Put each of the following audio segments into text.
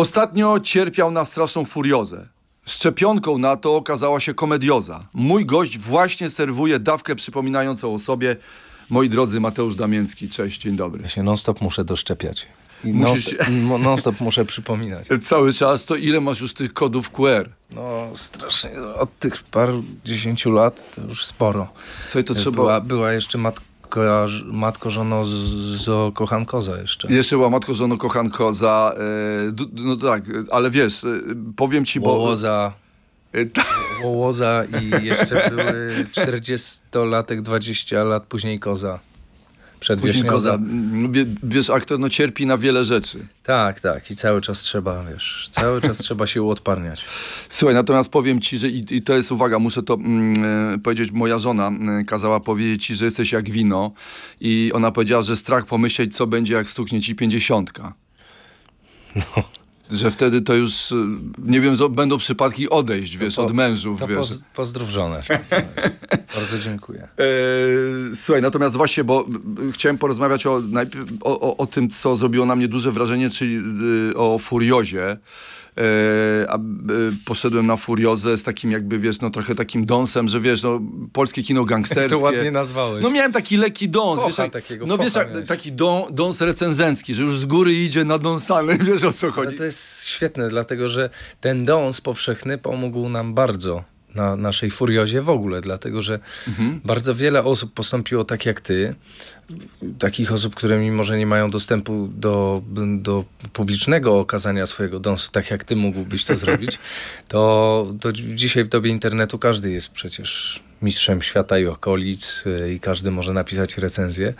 Ostatnio cierpiał na straszną furiozę. Szczepionką na to okazała się komedioza. Mój gość właśnie serwuje dawkę przypominającą o sobie. Moi drodzy, Mateusz Damięcki, cześć, dzień dobry. Ja się non-stop muszę doszczepiać. Non-stop non muszę przypominać. Cały czas, to ile masz już tych kodów QR? No strasznie, od tych par dziesięciu lat to już sporo. Co i to e, trzeba? Była, była jeszcze mat matka, matko, żono, zo, kochankoza jeszcze. Jeszcze była matko, żono, kochankoza, yy, e, no tak, ale wiesz, e, powiem ci, bo... Łoza. E, Łoza i jeszcze były 40-latek, 20 lat później koza przedwiośniowa. Koza, wiesz, aktor no, cierpi na wiele rzeczy. Tak, tak. I cały czas trzeba, wiesz, cały czas trzeba się uodparniać. Słuchaj, natomiast powiem ci, że i, i to jest uwaga, muszę to mm, e, powiedzieć, moja żona mm, kazała powiedzieć ci, że jesteś jak wino i ona powiedziała, że strach pomyśleć, co będzie, jak stuknie ci pięćdziesiątka. No że wtedy to już, y, nie wiem, będą przypadki odejść, wiesz, po, od mężów. wiesz. pozdrów żonę. Bardzo dziękuję. E, słuchaj, natomiast właśnie, bo y, chciałem porozmawiać o, o, o, o, tym, co zrobiło na mnie duże wrażenie, czyli y, o Furiozie. E, a, e, poszedłem na Furiozę z takim jakby, wiesz, no trochę takim dąsem, że wiesz, no polskie kino gangsterskie. To ładnie nazwałeś. No miałem taki lekki dąs. Wiesz, takiego, no wiesz, taki dąs, dąs recenzencki, że już z góry idzie na dąsany, wiesz o co chodzi. No to jest świetne, dlatego że ten dąs powszechny pomógł nam bardzo na naszej furiozie w ogóle, dlatego że mhm. bardzo wiele osób postąpiło tak jak ty, takich osób, które mimo, że nie mają dostępu do, do publicznego okazania swojego dąsu, tak jak ty mógłbyś to zrobić, to, to dzisiaj w dobie internetu każdy jest przecież mistrzem świata i okolic e, i każdy może napisać recenzję.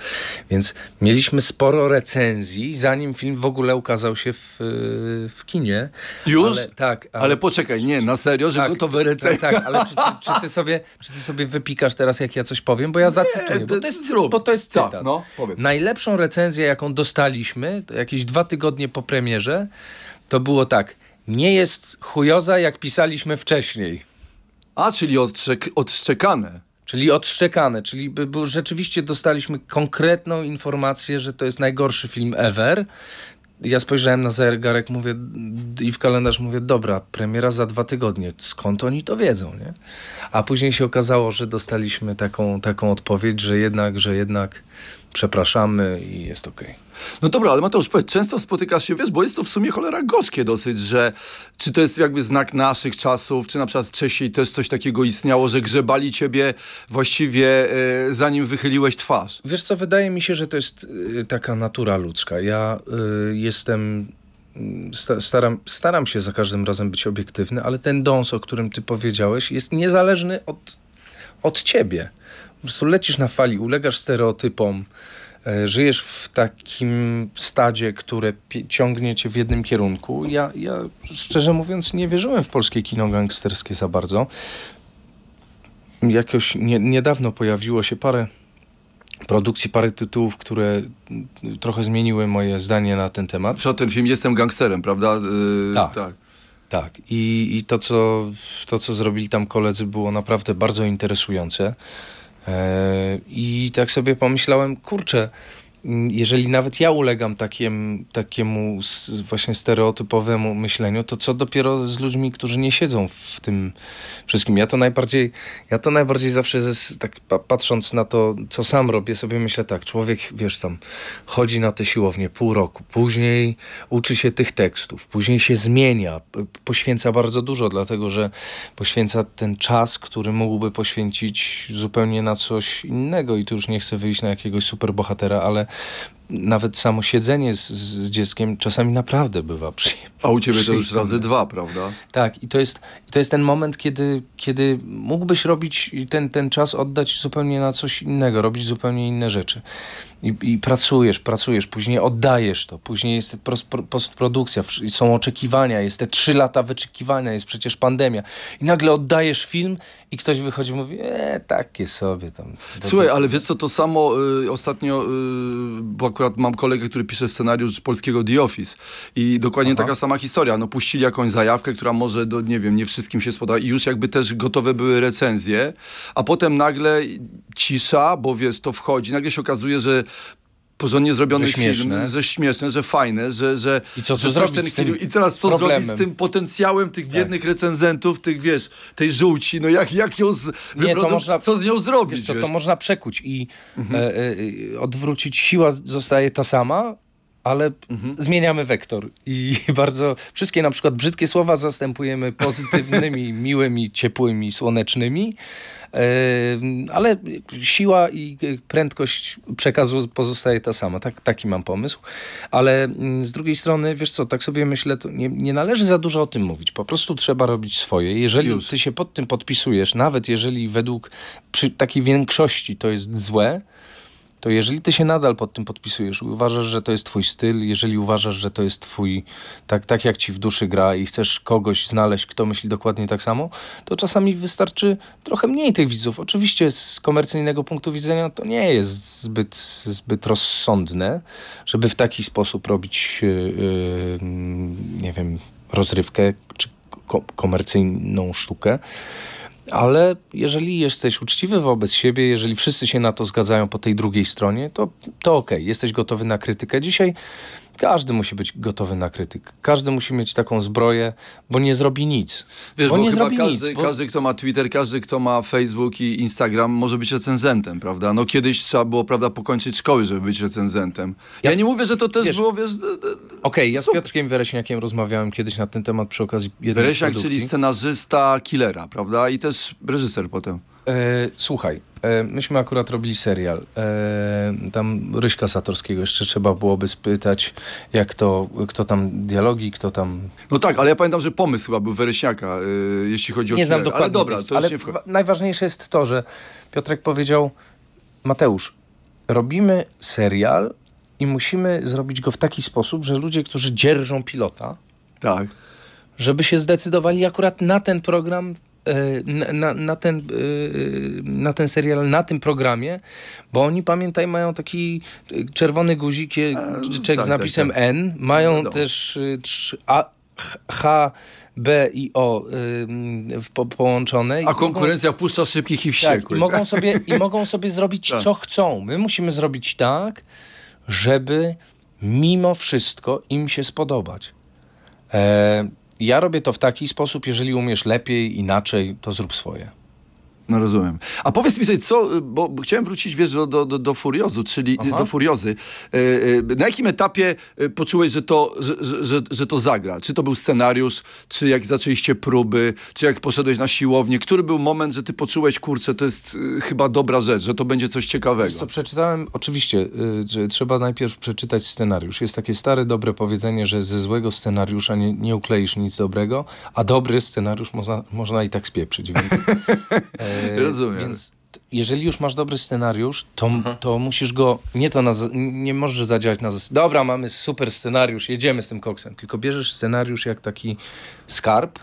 Więc mieliśmy sporo recenzji, zanim film w ogóle ukazał się w, e, w kinie. Już? Ale, tak. Ale, ale poczekaj, nie, na serio, że tak, gotowe tak, recenzje? Tak, tak, ale czy, czy, czy, ty sobie, czy ty sobie wypikasz teraz, jak ja coś powiem? Bo ja zacytuję, nie, bo to jest, bo to jest cytat cytat. No, Najlepszą recenzję, jaką dostaliśmy, jakieś dwa tygodnie po premierze, to było tak. Nie jest chujoza, jak pisaliśmy wcześniej. A, czyli odszczek odszczekane. Czyli odszczekane, czyli bo rzeczywiście dostaliśmy konkretną informację, że to jest najgorszy film ever ja spojrzałem na zegarek mówię, i w kalendarz mówię, dobra, premiera za dwa tygodnie. Skąd oni to wiedzą, nie? A później się okazało, że dostaliśmy taką, taką odpowiedź, że jednak, że jednak przepraszamy i jest okej. Okay. No dobra, ale Mateusz, powiedz, często spotykasz się, wiesz, bo jest to w sumie cholera gorzkie dosyć, że czy to jest jakby znak naszych czasów, czy na przykład wcześniej też coś takiego istniało, że grzebali ciebie właściwie e, zanim wychyliłeś twarz? Wiesz co, wydaje mi się, że to jest y, taka natura ludzka. Ja y, jestem mm, staram, staram się za każdym razem być obiektywny, ale ten dąs, o którym ty powiedziałeś, jest niezależny od, od ciebie po prostu lecisz na fali, ulegasz stereotypom, e, żyjesz w takim stadzie, które ciągnie cię w jednym kierunku. Ja, ja szczerze mówiąc nie wierzyłem w polskie kino gangsterskie za bardzo. Jakoś nie, niedawno pojawiło się parę produkcji, parę tytułów, które mm, trochę zmieniły moje zdanie na ten temat. Przed ten film Jestem gangsterem, prawda? Yy, tak. tak. Tak, i, i to, co, to, co zrobili tam koledzy, było naprawdę bardzo interesujące. E, I tak sobie pomyślałem, kurczę, Mm, jeżeli nawet ja ulegam takiemu właśnie stereotypowemu myśleniu, to co dopiero z ludźmi, którzy nie siedzą w tym wszystkim. Ja to najbardziej, ja to najbardziej zawsze ze, tak patrząc na to, co sam robię, sobie myślę tak, człowiek, wiesz tam, chodzi na te siłownie pół roku, później uczy się tych tekstów, później się zmienia, poświęca bardzo dużo, dlatego że poświęca ten czas, który mógłby poświęcić zupełnie na coś innego i tu już nie chcę wyjść na jakiegoś superbohatera, ale nawet samo siedzenie z, z, dzieckiem czasami naprawdę bywa przyjemne. A u ciebie to już razy dwa, prawda? Tak, i to jest, to jest ten moment, kiedy, kiedy mógłbyś robić ten, ten czas, oddać zupełnie na coś innego, robić zupełnie inne rzeczy i, i pracujesz, pracujesz, później oddajesz to, później jest postprodukcja, są oczekiwania, jest te trzy lata wyczekiwania, jest przecież pandemia i nagle oddajesz film i ktoś wychodzi i mówi, e, takie sobie tam. Słuchaj, ale wiesz co, to samo y, ostatnio, y, bo akurat mam kolegę, który pisze scenariusz z polskiego The Office i dokładnie Aha. taka sama historia, no puścili jakąś zajawkę, która może, do, nie wiem, nie wszystkim się spodoba i już jakby też gotowe były recenzje, a potem nagle cisza, bo wiesz, to wchodzi, nagle się okazuje, że porządnie zrobiony że śmieszne. film, że śmieszne, że fajne, że, że I co, co zrobić z tym film, I teraz co problemem. zrobić z tym potencjałem tych tak. biednych tak. recenzentów, tych wiesz, tej żółci, no jak, jak ją z, Nie, to można, co z nią zrobić? Co, to można przekuć i mhm. e, e, e odwrócić, siła zostaje ta sama, ale mhm. zmieniamy wektor i bardzo wszystkie na przykład brzydkie słowa zastępujemy pozytywnymi, miłymi, ciepłymi, słonecznymi ale siła i prędkość przekazu pozostaje ta sama. Tak, taki mam pomysł. Ale mm, z drugiej strony, wiesz co, tak sobie myślę, to nie, nie należy za dużo o tym mówić. Po prostu trzeba robić swoje. Jeżeli Just. ty się pod tym podpisujesz, nawet jeżeli według przy takiej większości to jest złe, to jeżeli ty się nadal pod tym podpisujesz, uważasz, że to jest twój styl, jeżeli uważasz, że to jest twój, tak, tak jak ci w duszy gra i chcesz kogoś znaleźć, kto myśli dokładnie tak samo, to czasami wystarczy trochę mniej tych widzów. Oczywiście z komercyjnego punktu widzenia to nie jest zbyt, zbyt rozsądne, żeby w taki sposób robić, yy, nie wiem, rozrywkę czy komercyjną sztukę. Ale jeżeli jesteś uczciwy wobec siebie, jeżeli wszyscy się na to zgadzają po tej drugiej stronie, to, to okej, okay, jesteś gotowy na krytykę. Dzisiaj każdy musi być gotowy na krytyk. Każdy musi mieć taką zbroję, bo nie zrobi nic. Wiesz, bo, bo nie zrobi każdy, nic. Bo... Każdy, kto ma Twitter, każdy, kto ma Facebook i Instagram, może być recenzentem, prawda? No kiedyś trzeba było, prawda, pokończyć szkoły, żeby być recenzentem. Ja, ja nie mówię, że to też wiesz, było, wiesz... Okej, okay, ja z Piotrkiem Wereśniakiem rozmawiałem kiedyś na ten temat przy okazji jednej Wereśniak, czyli scenarzysta Killera, prawda? I też reżyser potem. E, słuchaj, e, myśmy akurat robili serial. E, tam Ryśka Satorskiego jeszcze trzeba byłoby spytać, jak to, kto tam dialogi, kto tam... No tak, ale ja pamiętam, że pomysł chyba był Weryśniaka, jeśli chodzi o... Nie znam dokładnie. Ale dobra, to ale nie najważniejsze jest to, że Piotrek powiedział, Mateusz, robimy serial i musimy zrobić go w taki sposób, że ludzie, którzy dzierżą pilota... Tak żeby się zdecydowali akurat na ten program E, na, na, ten, e, na ten serial, na tym programie, bo oni, pamiętaj, mają taki e, czerwony guzik, czek tak, z tak, napisem tak, tak. N, mają no. też A, H, B i O po, połączone. A konkurencja mogą, pusta, szybkich i wściekłych. Tak, i mogą sobie, I mogą sobie zrobić, tak. co chcą. My musimy zrobić tak, żeby mimo wszystko im się spodobać. E, ja robię to w taki sposób, jeżeli umiesz lepiej, inaczej, to zrób swoje. No rozumiem. A powiedz mi sobie, co, y, bo chciałem wrócić, wiesz, do, do, do furiozu, czyli y, Aha. do furiozy. Y, na jakim etapie poczułeś, że to, że, że, że to zagra? Czy to był scenariusz, czy jak zaczęliście próby, czy jak poszedłeś na siłownię? Który był moment, że ty poczułeś, kurczę, to jest chyba dobra rzecz, że to będzie coś ciekawego? Wiesz co, przeczytałem, oczywiście, że trzeba najpierw przeczytać scenariusz. Jest takie stare, dobre powiedzenie, że ze złego scenariusza nie, nie ukleisz nic dobrego, a dobry scenariusz można, można i tak spieprzyć, więc... E, E, Rozumiem. Więc jeżeli już masz dobry scenariusz, to, to musisz go, nie to na, nie możesz zadziałać na zasadzie, dobra, mamy super scenariusz, jedziemy z tym koksem, tylko bierzesz scenariusz jak taki skarb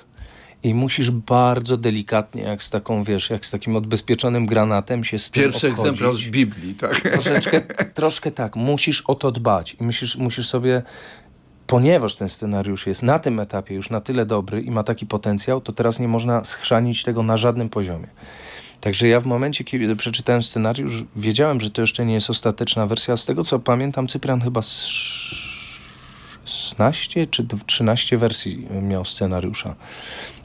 i musisz bardzo delikatnie, jak z taką, wiesz, jak z takim odbezpieczonym granatem się z Pierwszy tym Pierwszy egzemplarz z Biblii, tak? Troszeczkę, troszkę tak, musisz o to dbać i musisz, musisz sobie ponieważ ten scenariusz jest na tym etapie już na tyle dobry i ma taki potencjał, to teraz nie można schrzanić tego na żadnym poziomie. Także ja w momencie, kiedy przeczytałem scenariusz, wiedziałem, że to jeszcze nie jest ostateczna wersja. Z tego co pamiętam, Cyprian chyba 16 czy 13 wersji miał scenariusza.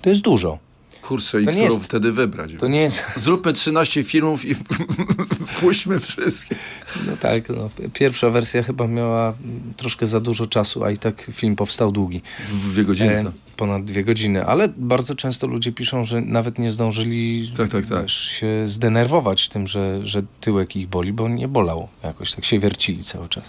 To jest dużo kursy i którą jest, wtedy wybrać. To nie jest... Zróbmy 13 filmów i puśćmy wszystkie. No tak, no. pierwsza wersja chyba miała troszkę za dużo czasu, a i tak film powstał długi. Dwie godziny. E, tak. ponad dwie godziny, ale bardzo często ludzie piszą, że nawet nie zdążyli tak, tak, tak. się zdenerwować tym, że, że tyłek ich boli, bo nie bolał jakoś, tak się wiercili cały czas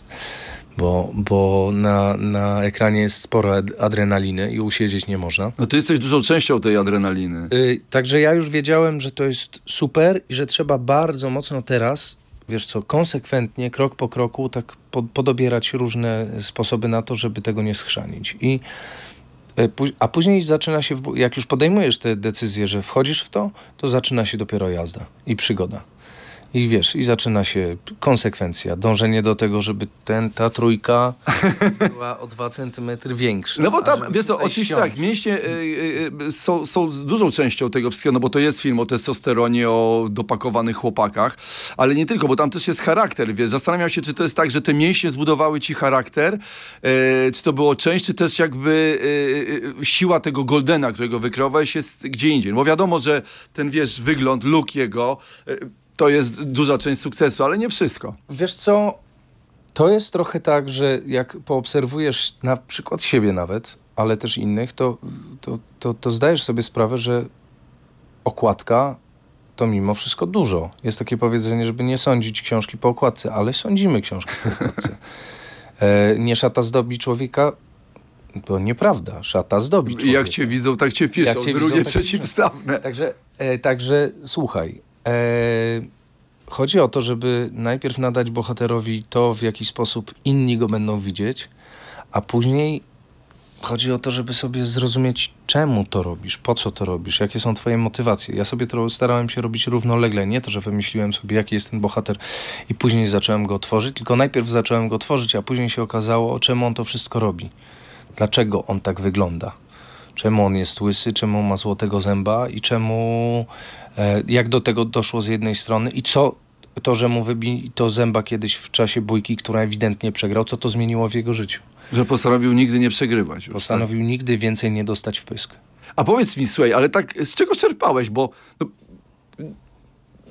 bo, bo na, na ekranie jest sporo adrenaliny i usiedzieć nie można. No ty jesteś dużą częścią tej adrenaliny. Yy, także ja już wiedziałem, że to jest super i że trzeba bardzo mocno teraz, wiesz co, konsekwentnie, krok po kroku, tak po, podobierać różne sposoby na to, żeby tego nie schrzanić. I y, a później zaczyna się, jak już podejmujesz te decyzje, że wchodzisz w to, to zaczyna się dopiero jazda i przygoda. I wiesz, i zaczyna się konsekwencja, dążenie do tego, żeby ten, ta trójka była o dwa centymetry większa. No bo tam, wiesz co, oczywiście tak, mięśnie y, y, y, są, są dużą częścią tego wszystkiego, no bo to jest film o testosteronie, o dopakowanych chłopakach, ale nie tylko, bo tam też jest charakter, wiesz, zastanawiam się, czy to jest tak, że te mięśnie zbudowały ci charakter, y, czy to było część, czy też jakby y, y, siła tego Goldena, którego wykreowałeś jest gdzie indziej. No bo wiadomo, że ten, wiesz, wygląd, look jego to jest duża część sukcesu, ale nie wszystko. Wiesz co, to jest trochę tak, że jak poobserwujesz na przykład siebie nawet, ale też innych, to, to, to, to zdajesz sobie sprawę, że okładka to mimo wszystko dużo. Jest takie powiedzenie, żeby nie sądzić książki po okładce, ale sądzimy książki po okładce. E, nie szata zdobi człowieka, to nieprawda. Szata zdobi człowieka. Jak cię widzą, tak cię piszą. Jak cię Drugie widzą, tak przeciwstawne. Także, e, także słuchaj, E, chodzi o to, żeby najpierw nadać bohaterowi to, w jaki sposób inni go będą widzieć, a później chodzi o to, żeby sobie zrozumieć, czemu to robisz, po co to robisz, jakie są twoje motywacje. Ja sobie to starałem się robić równolegle, nie to, że wymyśliłem sobie, jaki jest ten bohater i później zacząłem go tworzyć, tylko najpierw zacząłem go tworzyć, a później się okazało, czemu on to wszystko robi. Dlaczego on tak wygląda? Czemu on jest łysy, czemu ma złotego zęba i czemu E, jak do tego doszło z jednej strony i co to, że mu wybił to zęba kiedyś w czasie bójki, która ewidentnie przegrał, co to zmieniło w jego życiu? Że postanowił nigdy nie przegrywać. Już, postanowił tak? nigdy więcej nie dostać w pysk. A powiedz mi, słuchaj, ale tak z czego czerpałeś? Bo no,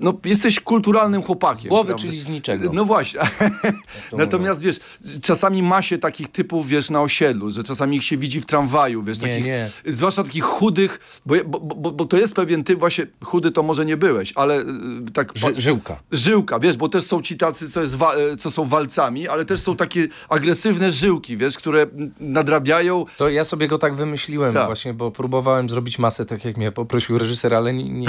no, jesteś kulturalnym chłopakiem. Z głowy, prawda? czyli z niczego. No właśnie. Tak, Natomiast wiesz, czasami ma się takich typów, wiesz, na osiedlu, że czasami ich się widzi w tramwaju, wiesz, nie, takich, nie. zwłaszcza takich chudych, bo, bo, bo, bo, to jest pewien typ, właśnie chudy to może nie byłeś, ale y, tak... Ży, żyłka. Żyłka, wiesz, bo też są ci tacy, co, jest, y, co są walcami, ale też są takie agresywne żyłki, wiesz, które nadrabiają... To ja sobie go tak wymyśliłem tak. właśnie, bo próbowałem zrobić masę, tak jak mnie poprosił reżyser, ale nie, nie,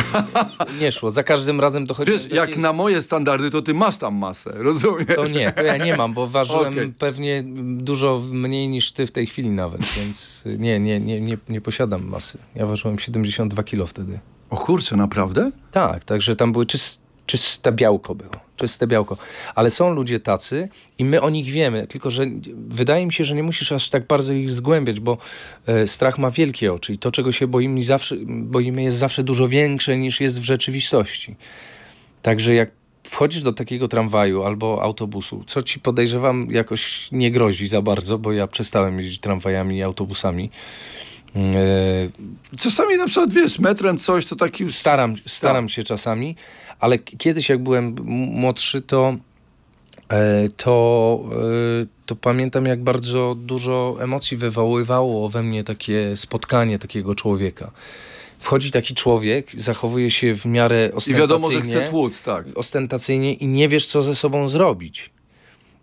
nie szło. Za każdym razem razem Wiesz, do jak na moje standardy, to ty masz tam masę, rozumiesz? To nie, to ja nie mam, bo ważyłem okay. pewnie dużo mniej niż ty w tej chwili nawet, więc nie, nie, nie, nie, nie posiadam masy. Ja ważyłem 72 kilo wtedy. O kurczę, naprawdę? Tak, także tam były czyste czyste białko było. Czyste białko. Ale są ludzie tacy i my o nich wiemy, tylko że wydaje mi się, że nie musisz aż tak bardzo ich zgłębiać, bo e, strach ma wielkie oczy i to, czego się boimy, zawsze, boimy jest zawsze dużo większe niż jest w rzeczywistości. Także jak wchodzisz do takiego tramwaju albo autobusu, co ci podejrzewam jakoś nie grozi za bardzo, bo ja przestałem jeździć tramwajami i autobusami. Mm, e, czasami na przykład wiesz, metrem coś to taki. Staram, staram tak. się czasami, ale kiedyś jak byłem młodszy, to e, to, e, to pamiętam, jak bardzo dużo emocji wywoływało we mnie takie spotkanie takiego człowieka. Wchodzi taki człowiek, zachowuje się w miarę ostentacyjnie. I wiadomo, że chce tłuc, tak. Ostentacyjnie i nie wiesz, co ze sobą zrobić.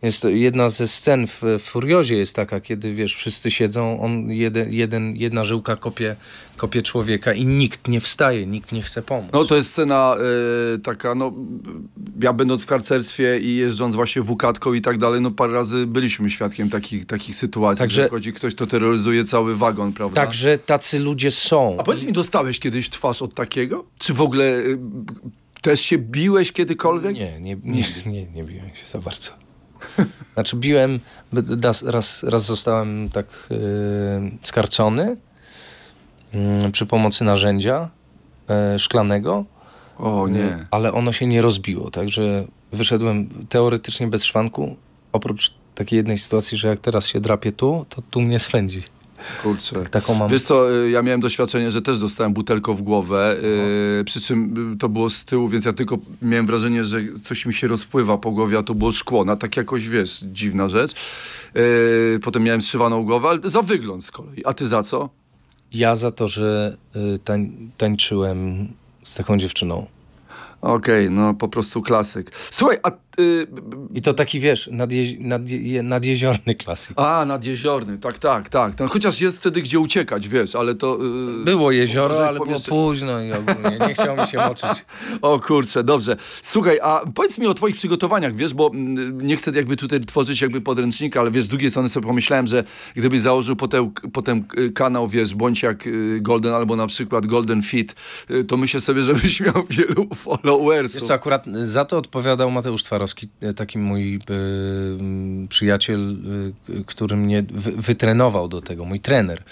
Jest jedna ze scen w, Furiozie jest taka, kiedy wiesz, wszyscy siedzą, on jeden, jeden, jedna żyłka kopie, kopie człowieka i nikt nie wstaje, nikt nie chce pomóc. No to jest scena y, taka, no ja będąc w karcerstwie i jeżdżąc właśnie wukatką i tak dalej, no parę razy byliśmy świadkiem takich, takich sytuacji, Także, że wchodzi ktoś, kto terroryzuje cały wagon, prawda? Także tacy ludzie są. A powiedz mi, dostałeś kiedyś twarz od takiego? Czy w ogóle... Y, też się biłeś kiedykolwiek? Nie, nie, nie, nie, nie biłem się za bardzo. Znaczy biłem, raz, raz zostałem tak yy, skarcony yy, przy pomocy narzędzia yy, szklanego. O mm, nie. ale ono się nie rozbiło, także wyszedłem teoretycznie bez szwanku, oprócz takiej jednej sytuacji, że jak teraz się drapie tu, to tu mnie swędzi. Kurczę. Taką mam. Wiesz co, y, ja miałem doświadczenie, że też dostałem butelkę w głowę, y, no. przy czym y, to było z tyłu, więc ja tylko miałem wrażenie, że coś mi się rozpływa po głowie, a to było szkło. Na tak jakoś, wiesz, dziwna rzecz. Potem miałem strzywaną głowę, ale za wygląd z kolei. A ty za co? Ja za to, że tań, tańczyłem z taką dziewczyną. Okej, okay, no po prostu klasyk. Słuchaj, a Y, I to taki, wiesz, nadjez, nadje, nadjeziorny klasyk. A, nadjeziorny, tak, tak, tak. No, chociaż jest wtedy, gdzie uciekać, wiesz, ale to... Yy, było jezioro, no, ale pomiesz... było późno i ogólnie nie chciał mi się moczyć. o kurczę, dobrze. Słuchaj, a powiedz mi o twoich przygotowaniach, wiesz, bo mm, nie chcę jakby tutaj tworzyć jakby podręcznika, ale wiesz, z drugiej strony sobie pomyślałem, że gdybyś założył potem, potem y, kanał, wiesz, bądź jak y, Golden albo na przykład Golden Fit, to myślę sobie, żebyś miał wielu followersów. Wiesz co, akurat za to odpowiadał Mateusz Twardowski Starowski, e, taki mój y, przyjaciel, y, który mnie wytrenował do tego, mój trener.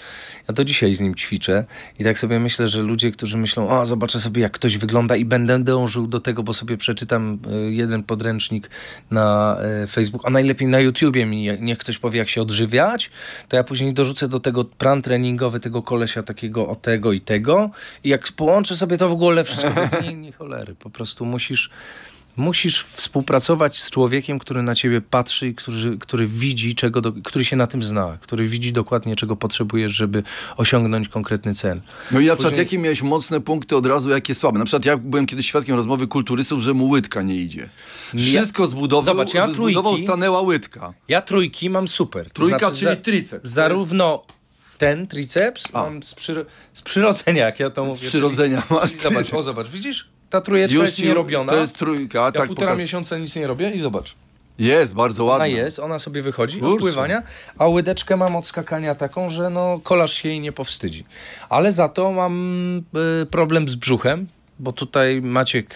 Ja to dzisiaj z nim ćwiczę i tak sobie myślę, że ludzie, którzy myślą, o zobaczę sobie jak ktoś wygląda i będę dążył do tego, bo sobie przeczytam y, jeden podręcznik na Facebook, a najlepiej na YouTubie mi niech ktoś powie jak się odżywiać, to ja później dorzucę do tego plan treningowy tego kolesia takiego o tego i tego i jak połączę sobie to w ogóle wszystko, nie, nie cholery, po prostu musisz Musisz współpracować z człowiekiem, który na ciebie patrzy i który, który widzi, czego do, który się na tym zna, który widzi dokładnie, czego potrzebujesz, żeby osiągnąć konkretny cel. No i na przykład Później... jakie miałeś mocne punkty od razu, jakie słabe? Na przykład ja byłem kiedyś świadkiem rozmowy kulturystów, że mu łydka nie idzie. Wszystko zbudował, Zobacz, ja zbudował stanęła łydka. Ja trójki mam super. Trójka, znaczy, czyli triceps. Zarówno ten triceps A. mam z, przyro z przyrodzenia, jak ja to z mówię. Z przyrodzenia czyli, masz. Czyli zobacz, o zobacz, widzisz? ta trójeczka Just jest nierobiona. To jest trójka, ja tak. półtora pokaz... miesiąca nic nie robię i zobacz. Jest, bardzo ładna. Ona jest, ona sobie wychodzi Kurczę. od pływania, a łydeczkę mam od skakania taką, że no kolarz się jej nie powstydzi. Ale za to mam y, problem z brzuchem, bo tutaj Maciek,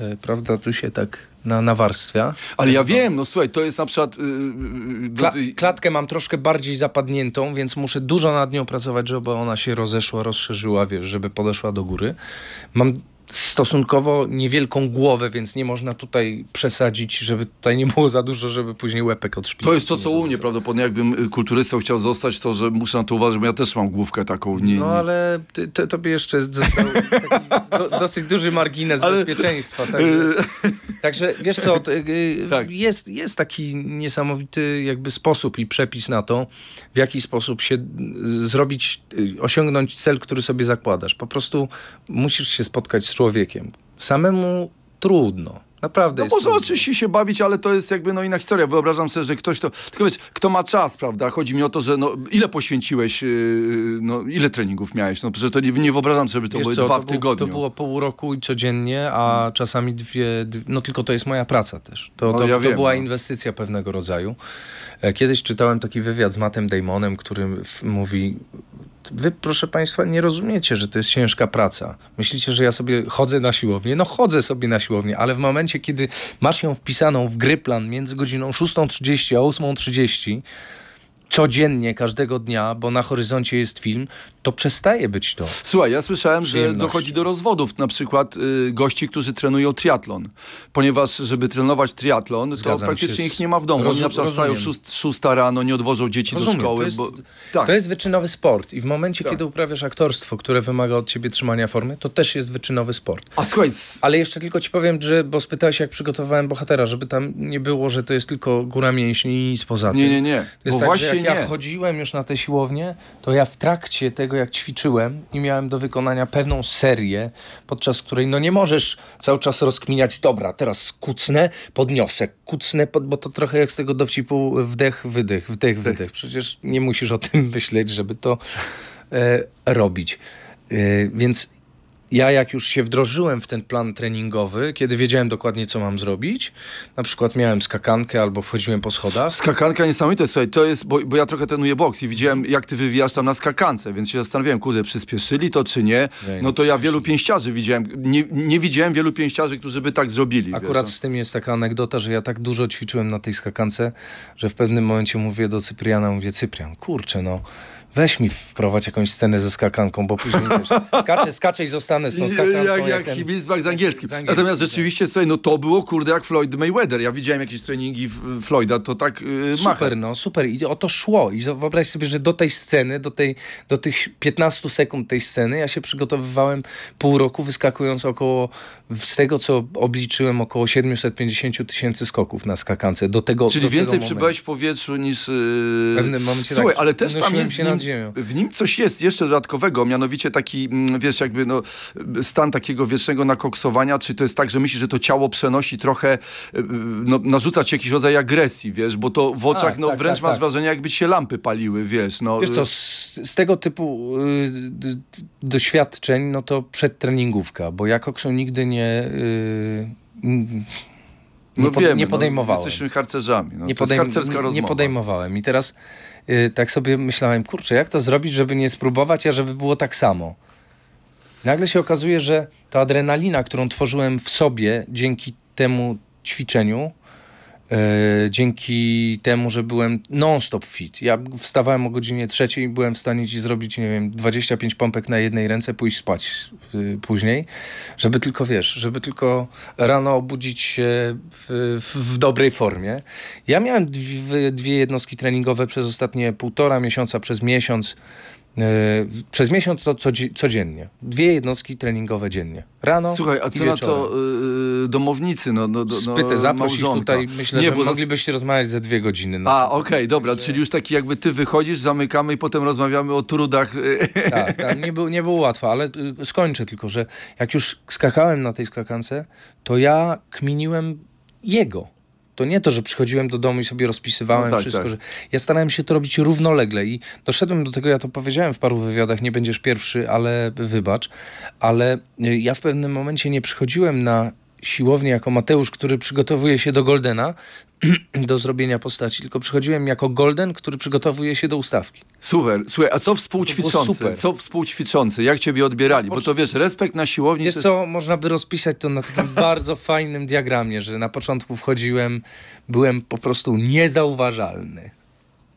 y, prawda, tu się tak na, na warstwia. Ale ja wiem, no słuchaj, to jest na przykład... Yy, Kla klatkę mam troszkę bardziej zapadniętą, więc muszę dużo nad nią pracować, żeby ona się rozeszła, rozszerzyła, wiesz, żeby podeszła do góry. Mam stosunkowo niewielką głowę, więc nie można tutaj przesadzić, żeby tutaj nie było za dużo, żeby później łepek odszpilić. To jest to, co u mnie prawdopodobnie, jakbym y, kulturystą chciał zostać, to że muszę na to uważać, bo ja też mam główkę taką. Nie, no, nie. No ale ty, ty, tobie jeszcze został do, dosyć duży margines ale... bezpieczeństwa. Tak? Także wiesz co, y, y, tak. jest, jest taki niesamowity jakby sposób i przepis na to, w jaki sposób się y, zrobić, osiągnąć cel, który sobie zakładasz. Po prostu musisz się spotkać z człowiekiem. Samemu trudno. Naprawdę no może oczywiście się bawić, ale to jest jakby no inna historia. Wyobrażam sobie, że ktoś to... Tylko wiesz, kto ma czas, prawda? Chodzi mi o to, że no, ile poświęciłeś, yy, no, ile treningów miałeś? No, że to nie, nie wyobrażam sobie, że to wiesz były co, dwa to tygodniu. to było pół roku i codziennie, a hmm. czasami dwie, No tylko to jest moja praca też. To, no, to, ja to wiem, była no. inwestycja pewnego rodzaju. E, kiedyś czytałem taki wywiad z Mattem Damonem, który mówi Wy, proszę Państwa, nie rozumiecie, że to jest ciężka praca. Myślicie, że ja sobie chodzę na siłownię? No chodzę sobie na siłownię, ale w momencie, kiedy masz ją wpisaną w gryplan między godziną 6.30 a 8.30, codziennie, każdego dnia, bo na horyzoncie jest film, to przestaje być to. Słuchaj, ja słyszałem, że dochodzi do rozwodów, na przykład y, gości, którzy trenują triatlon, ponieważ żeby trenować triatlon, to Zgadzam praktycznie z... ich nie ma w domu. Rozum, Oni na przykład wstają szósta rano, nie odwożą dzieci rozumiem, do szkoły. To jest, bo... tak. to jest wyczynowy sport i w momencie, tak. kiedy uprawiasz aktorstwo, które wymaga od ciebie trzymania formy, to też jest wyczynowy sport. A słuchaj... Ale jeszcze tylko ci powiem, że, bo spytałeś, jak przygotowałem bohatera, żeby tam nie było, że to jest tylko góra mięśni i nic poza tym. Nie, nie, nie. To jest bo tak, właśnie jak nie. ja wchodziłem już na tę siłownię, to ja w trakcie tego jak ćwiczyłem i miałem do wykonania pewną serię, podczas której no nie możesz cały czas rozkminiać, dobra, teraz kucnę, podniosę, kucnę, pod, bo to trochę jak z tego dowcipu wdech, wydech, wdech, wydech. Przecież nie musisz o tym myśleć, żeby to e, robić. E, więc ja jak już się wdrożyłem w ten plan treningowy, kiedy wiedziałem dokładnie, co mam zrobić, na przykład miałem skakankę albo wchodziłem po schodach. Skakanka niesamowita, słuchaj, to jest, bo, bo ja trochę trenuję boks i widziałem, jak ty wywijasz tam na skakance, więc się zastanawiałem, kurde, przyspieszyli to czy nie? nie no to ja wielu pięściarzy widziałem, nie, nie, widziałem wielu pięściarzy, którzy by tak zrobili. Akurat wiesz, no. z tym jest taka anegdota, że ja tak dużo ćwiczyłem na tej skakance, że w pewnym momencie mówię do Cypriana, mówię, Cyprian, kurczę, no weź mi wprowadź jakąś scenę ze skakanką, bo później wiesz, skaczę, skaczę i zostanę z tą skakanką. Jak, jak, jak ten... Hibisbach z angielskim. z angielskim. Natomiast tak. rzeczywiście, słuchaj, no to było kurde jak Floyd Mayweather. Ja widziałem jakieś treningi Floyda, to tak yy, Super, macha. no, super. I o to szło. I wyobraź sobie, że do tej sceny, do, tej, do tych 15 sekund tej sceny, ja się przygotowywałem pół roku, wyskakując około, z tego co obliczyłem, około 750 tysięcy skoków na skakance. Do tego Czyli do więcej przybyłeś w powietrzu niż... Yy... W pewnym momencie Słuchaj, tak, ale też tam jest ziemią. W nim coś jest jeszcze dodatkowego, mianowicie taki, mm, wiesz, jakby no, stan takiego wiecznego nakoksowania, czy to jest tak, że myślisz, że to ciało przenosi trochę, e, no, narzuca ci jakiś rodzaj agresji, wiesz, bo to w oczach, tak, no tak, wręcz tak, masz tak. wrażenie, jakby się lampy paliły, wiesz, no. Wiesz co, z, z tego typu y, doświadczeń, no to przedtreningówka, bo ja koksu nigdy nie... Y, nie, no pod, wiemy, nie no, podejmowałem. No, jesteśmy harcerzami. No, nie, podejm nie podejmowałem. I teraz yy, tak sobie myślałem, kurczę, jak to zrobić, żeby nie spróbować, a żeby było tak samo. Nagle się okazuje, że ta adrenalina, którą tworzyłem w sobie dzięki temu ćwiczeniu, E, dzięki temu, że byłem non-stop fit. Ja wstawałem o godzinie trzeciej i byłem w stanie ci zrobić, nie wiem, 25 pompek na jednej ręce, pójść spać y, później, żeby tylko, wiesz, żeby tylko rano obudzić się w, w dobrej formie. Ja miałem dwie jednostki treningowe przez ostatnie półtora miesiąca, przez miesiąc, E, przez miesiąc to codziennie. Dwie jednostki treningowe dziennie. Rano Słuchaj, a co na to e, e, domownicy? No, no, no, Spytę, no, zaproś tutaj. Myślę, Nie, że moglibyście rozmawiać ze dwie godziny. No. A, okej, okay, dobra. Myślę, czyli już taki jakby ty wychodzisz, zamykamy i potem rozmawiamy o trudach. Tak, tak nie, był, nie było łatwo, ale skończę tylko, że jak już skakałem na tej skakance, to ja kminiłem jego to nie to, że przychodziłem do domu i sobie rozpisywałem no tak, wszystko. Tak. Że... Ja starałem się to robić równolegle i doszedłem do tego, ja to powiedziałem w paru wywiadach, nie będziesz pierwszy, ale wybacz, ale y, ja w pewnym momencie nie przychodziłem na siłownię jako Mateusz, który przygotowuje się do Goldena, do zrobienia postaci, tylko przychodziłem jako Golden, który przygotowuje się do ustawki. Super, słuchaj, a co współćwiczący? Co współćwiczący? Jak ciebie odbierali? Bo to wiesz, respekt na siłowni... Wiesz co, można by rozpisać to na takim bardzo fajnym diagramie, że na początku wchodziłem, byłem po prostu niezauważalny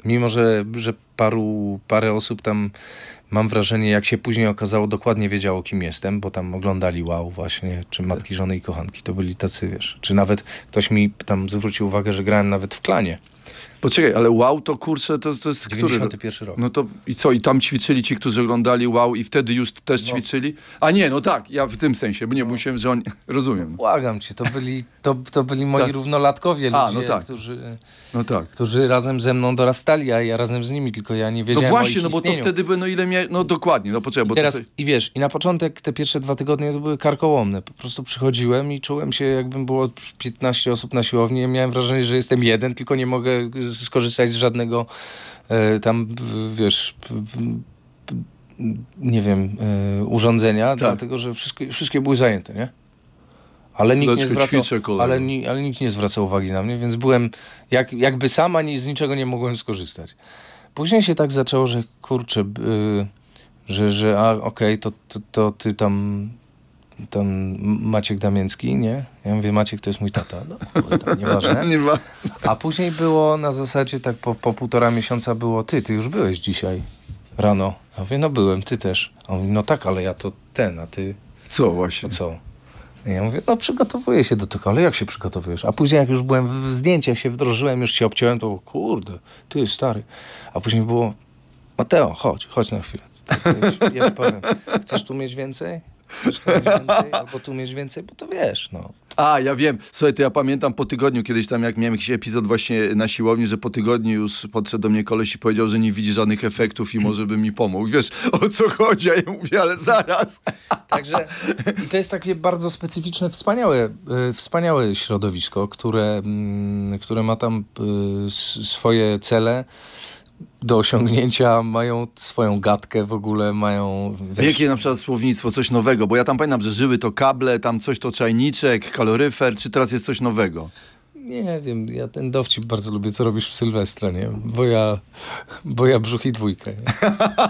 mimo że, że paru, parę osób tam, mam wrażenie, jak się później okazało, dokładnie wiedziało, kim jestem, bo tam oglądali wow właśnie, czy matki, żony i kochanki, to byli tacy, wiesz, czy nawet ktoś mi tam zwrócił uwagę, że grałem nawet w klanie. Poczekaj, ale wow to kurczę, to, to jest 91 który? rok. No to i co, i tam ćwiczyli ci, którzy oglądali wow i wtedy już też no. ćwiczyli? A nie, no tak, ja w tym sensie, bo nie, no. musiałem, że oni, rozumiem. Błagam cię, to byli, to, to byli moi tak. równolatkowie ludzie, a, no tak. którzy... No tak. Którzy razem ze mną dorastali, a ja razem z nimi, tylko ja nie wiedziałem No właśnie, no bo istnieniu. to wtedy by, no ile miałem, no dokładnie, no poczekaj. I bo teraz, to... i wiesz, i na początek te pierwsze dwa tygodnie to były karkołomne. Po prostu przychodziłem i czułem się, jakbym było 15 osób na siłowni i miałem wrażenie, że jestem jeden, tylko nie mogę skorzystać z żadnego e, tam, wiesz, nie wiem, e, urządzenia, tak. dlatego że wszystko, wszystkie były zajęte, nie? Ale nikt, nie zwracał, ale, ale nikt nie zwracał uwagi na mnie, więc byłem jak, jakby sama nie, z niczego nie mogłem skorzystać. Później się tak zaczęło, że kurczę, yy, że, że a okej, okay, to, to, to, ty tam ten Maciek Damięcki, nie? Ja mówię, Maciek to jest mój tata. No, no Nie nieważne. A później było na zasadzie, tak po, po półtora miesiąca było, ty, ty już byłeś dzisiaj rano. ja mówię, no byłem, ty też. A on mówi, no tak, ale ja to ten, a ty... Co właśnie? co? I ja mówię, no przygotowuję się do tego, ale jak się przygotowujesz? A później jak już byłem w zdjęciach, się wdrożyłem, już się obciąłem, to kurde, ty stary. A później było, Mateo, chodź, chodź na chwilę. Ja ci powiem, chcesz tu mieć więcej? więcej, albo tu mieć więcej, bo to wiesz, no. A, ja wiem. Słuchaj, to ja pamiętam po tygodniu kiedyś tam, jak miałem jakiś epizod właśnie na siłowni, że po tygodniu już podszedł do mnie koleś i powiedział, że nie widzi żadnych efektów i może by mi pomógł. Wiesz, o co chodzi? A ja mówię, ale zaraz. Także i to jest takie bardzo specyficzne, wspaniałe, e, wspaniałe środowisko, które, mm, które ma tam e, swoje cele do osiągnięcia, mają swoją gadkę w ogóle, mają... Wiesz... Jakie na przykład słownictwo, coś nowego, bo ja tam pamiętam, że żyły to kable, tam coś to czajniczek, kaloryfer, czy teraz jest coś nowego? Nie wiem, ja ten dowcip bardzo lubię, co robisz w Sylwestra, nie? Bo ja, bo ja brzuch i dwójkę.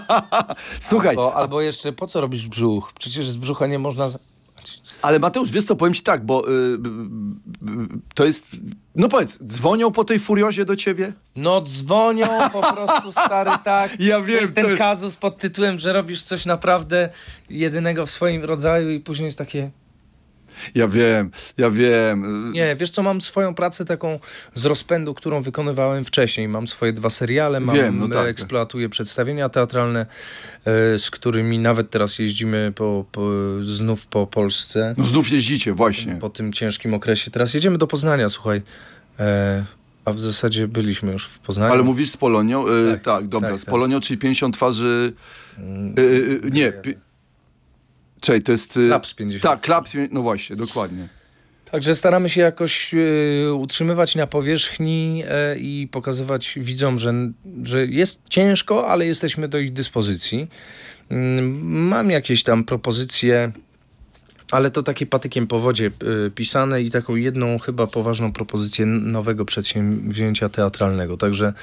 Słuchaj. Albo, albo jeszcze, po co robisz brzuch? Przecież z brzucha nie można ale Mateusz, wiesz co, powiem ci tak, bo y, y, y, to jest... No powiedz, dzwonią po tej furiozie do ciebie? No dzwonią po prostu, stary, tak. Ja wiem. To jest ten to jest... kazus pod tytułem, że robisz coś naprawdę jedynego w swoim rodzaju i później jest takie... Ja wiem, ja wiem. Nie, wiesz co, mam swoją pracę taką z rozpędu, którą wykonywałem wcześniej. Mam swoje dwa seriale, mam, wiem, no tak. eksploatuję przedstawienia teatralne, e, z którymi nawet teraz jeździmy po, po, znów po Polsce. No znów jeździcie, właśnie. Po tym ciężkim okresie. Teraz jedziemy do Poznania, słuchaj. E a w zasadzie byliśmy już w Poznaniu. Ale mówisz z Polonią? E, tak, tak, dobra. Tak, z tak. Polonią, tak. czyli 50 twarzy... E, nie, czyli to jest... Y, klaps 50. Tak, klaps, no właśnie, dokładnie. Także staramy się jakoś y, utrzymywać na powierzchni y, i pokazywać widzom, że, że jest ciężko, ale jesteśmy do ich dyspozycji. Y, mam jakieś tam propozycje, ale to takie patykiem po wodzie y, pisane i taką jedną chyba poważną propozycję nowego przedsięwzięcia teatralnego. Także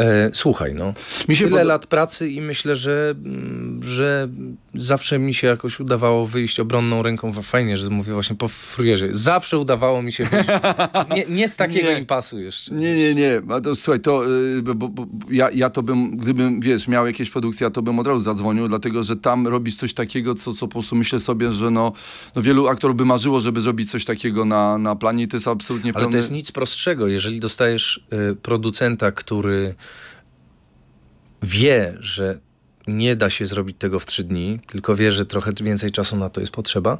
E, słuchaj, no. Mi się tyle pod... lat pracy i myślę, że, mm, że zawsze mi się jakoś udawało wyjść obronną ręką. Fajnie, że mówię właśnie po fruierze. Zawsze udawało mi się wyjść. Nie, nie z takiego nie. impasu jeszcze. Nie, nie, nie. Słuchaj, to y, bo, bo, bo, ja, ja to bym, gdybym, wiesz, miał jakieś produkcje, ja to bym od razu zadzwonił, dlatego, że tam robisz coś takiego, co, co po prostu myślę sobie, że no, no wielu aktorów by marzyło, żeby zrobić coś takiego na, na planie i to jest absolutnie Ale to jest nic prostszego, jeżeli dostajesz y, producenta, który wie, że nie da się zrobić tego w trzy dni, tylko wie, że trochę więcej czasu na to jest potrzeba,